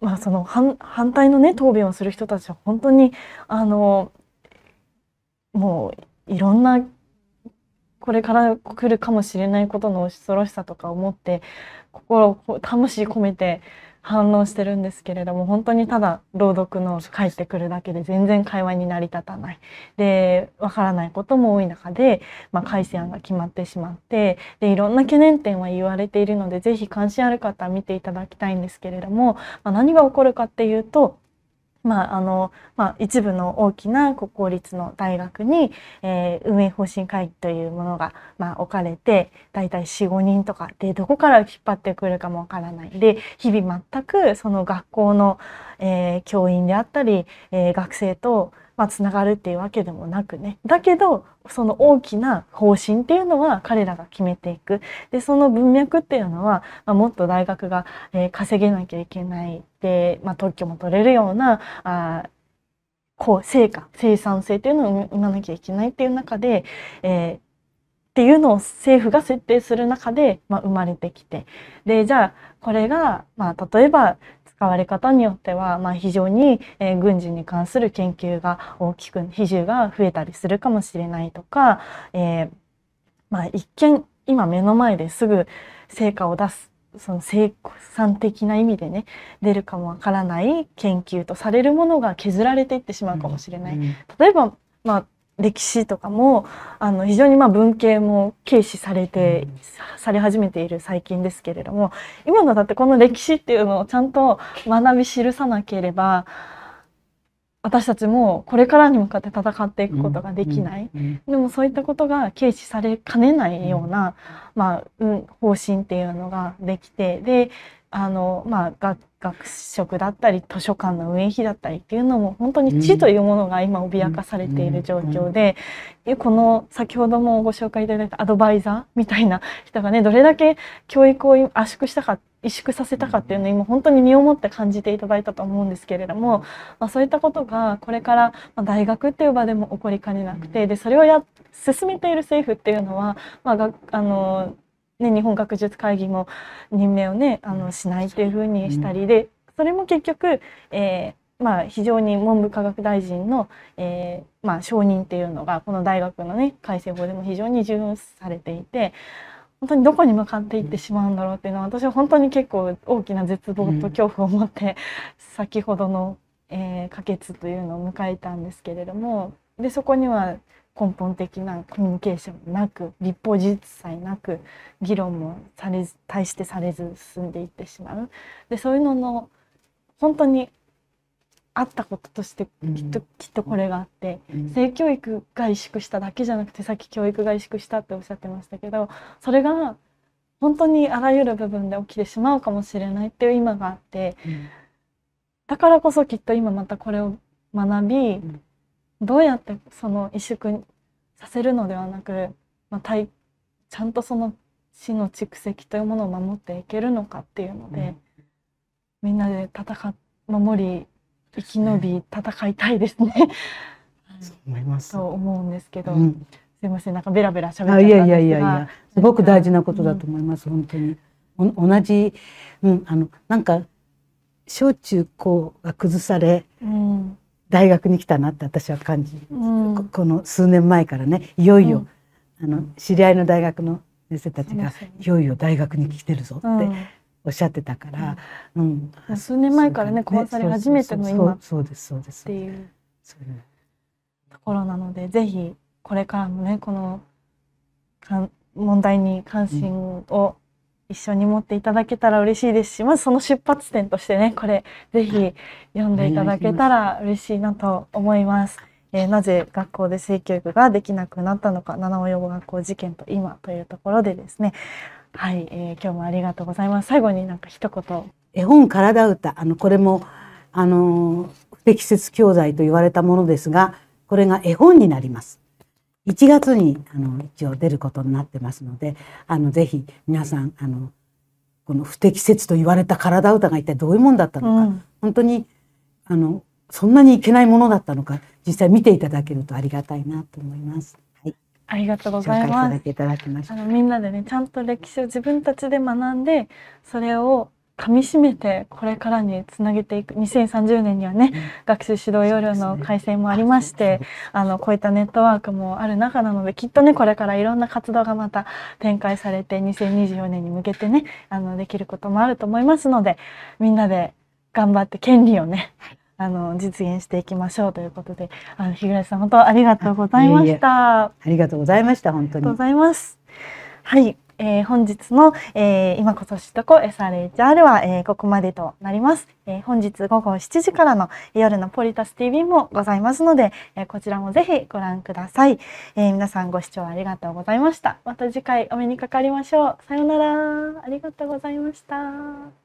まあ、その反反対のね答弁をする人たちは本当にあのもういろんなこれから来るかもしれないことの恐ろしさとか思って心を魂込めて反論してるんですけれども本当にただ朗読の書いてくるだけで全然会話に成り立たないでわからないことも多い中で、まあ、改正案が決まってしまってでいろんな懸念点は言われているので是非関心ある方は見ていただきたいんですけれども、まあ、何が起こるかっていうとまああのまあ、一部の大きな国公立の大学に、えー、運営方針会議というものが、まあ、置かれて大体45人とかでどこから引っ張ってくるかもわからないで日々全くその学校の、えー、教員であったり、えー、学生とまあ、つながるっていうわけでもなくねだけどその大きな方針っていうのは彼らが決めていくでその文脈っていうのは、まあ、もっと大学が、えー、稼げなきゃいけないで、まあ、特許も取れるようなあこう成果生産性っていうのを生まなきゃいけないっていう中で、えーっていうのを政府が設定する中で、まあ、生まれてきてでじゃあこれが、まあ、例えば使われ方によっては、まあ、非常に、えー、軍事に関する研究が大きく比重が増えたりするかもしれないとか、えー、まあ、一見今目の前ですぐ成果を出すその生産的な意味でね出るかもわからない研究とされるものが削られていってしまうかもしれない。うんうん、例えば、まあ歴史とかもあの非常にまあ文系も軽視されて、され始めている最近ですけれども今のだってこの歴史っていうのをちゃんと学び記さなければ私たちもこれからに向かって戦っていくことができない、でもそういったことが軽視されかねないような、まあ、うん、方針っていうのができてであの、まあ、学学食だったり図書館の運営費だったりっていうのも本当に地というものが今脅かされている状況で、うんこの先ほどもご紹介いただいたアドバイザーみたいな人がねどれだけ教育を圧縮したか萎縮させたかっていうのを今本当に身をもって感じていただいたと思うんですけれども、まあ、そういったことがこれから大学っていう場でも起こりかねなくてでそれをや進めている政府っていうのは、まあ、あのね、日本学術会議も任命をねあのしないっていうふうにしたりで、それも結局、えー、まあ、非常に文部科学大臣の、えー、まあ、承認っていうのがこの大学の、ね、改正法でも非常に重要視されていて。本当にどこに向かっていってしまうんだろうっていうのは私は本当に結構大きな絶望と恐怖を持って、先ほどの、えー、可決というのを迎えたんですけれどもでそこには根本的なコミュニケーションもなく立法事実さえなく議論もされず対してされず進んでいってしまうでそういうのの本当にあったこととしてきっと,、きっとこれがあって、うん、性教育が萎縮しただけじゃなくてさっき教育が萎縮したっておっしゃってましたけどそれが本当にあらゆる部分で起きてしまうかもしれないっていう今があって、うん、だからこそきっと今またこれを学び、うんどうやってその萎縮させるのではなく、まあ、体ちゃんとその死の蓄積というものを守っていけるのかっていうので、うん、みんなで戦守り生き延び戦いたいですね。そう思います。と思うんですけど、うん、すいませんなんかベラベラ喋っちゃったんですが、いやいやいやいや、すごく大事なことだと思います、うん、本当に。同じ、うん、あのなんか小中高が崩され、うん、大学に来たなって私は感じ、うんこ、この数年前からねいよいよ、うん、あの知り合いの大学の先生たちが、いよいよ大学に来てるぞっておっしゃってたから、うん、うん、数年前からね壊され始めての今そうですそうですっていうところなのでぜひこれからもねこのかん問題に関心を一緒に持っていただけたら嬉しいですしまずその出発点としてねこれぜひ読んでいただけたら嬉しいなと思います。えー、なぜ学校で性教育ができなくなったのか七尾予防学校事件と今というところでですねはい、えー、今日もありがとうございます最後になんか一言絵本体歌あのこれもあの不適切教材と言われたものですがこれが絵本になります1月にあの一応出ることになってますのであのぜひ皆さんあのこの不適切と言われた体歌が一体どういうもんだったのか、うん、本当にあのそんなにいけないものだったのか実際見ていただけるとありがたいなと思います。はい、ありがとうございます。いただきましあのみんなでねちゃんと歴史を自分たちで学んでそれをかみしめてこれからにつなげていく2030年にはね、うん、学習指導要領の改正もありまして、ね、あのこういったネットワークもある中なのできっとねこれからいろんな活動がまた展開されて2024年に向けてねあのできることもあると思いますのでみんなで頑張って権利をね、はいあの実現していきましょうということで、あの日暮さん本当ありがとうございました。ありがとうございました本当に。ありがとうございます。はい、えー、本日の、えー、今こそ知っとこ SRHR は、えー、ここまでとなります。えー、本日午後7時からの夜のポリタス TV もございますので、えー、こちらもぜひご覧ください、えー。皆さんご視聴ありがとうございました。また次回お目にかかりましょう。さようなら。ありがとうございました。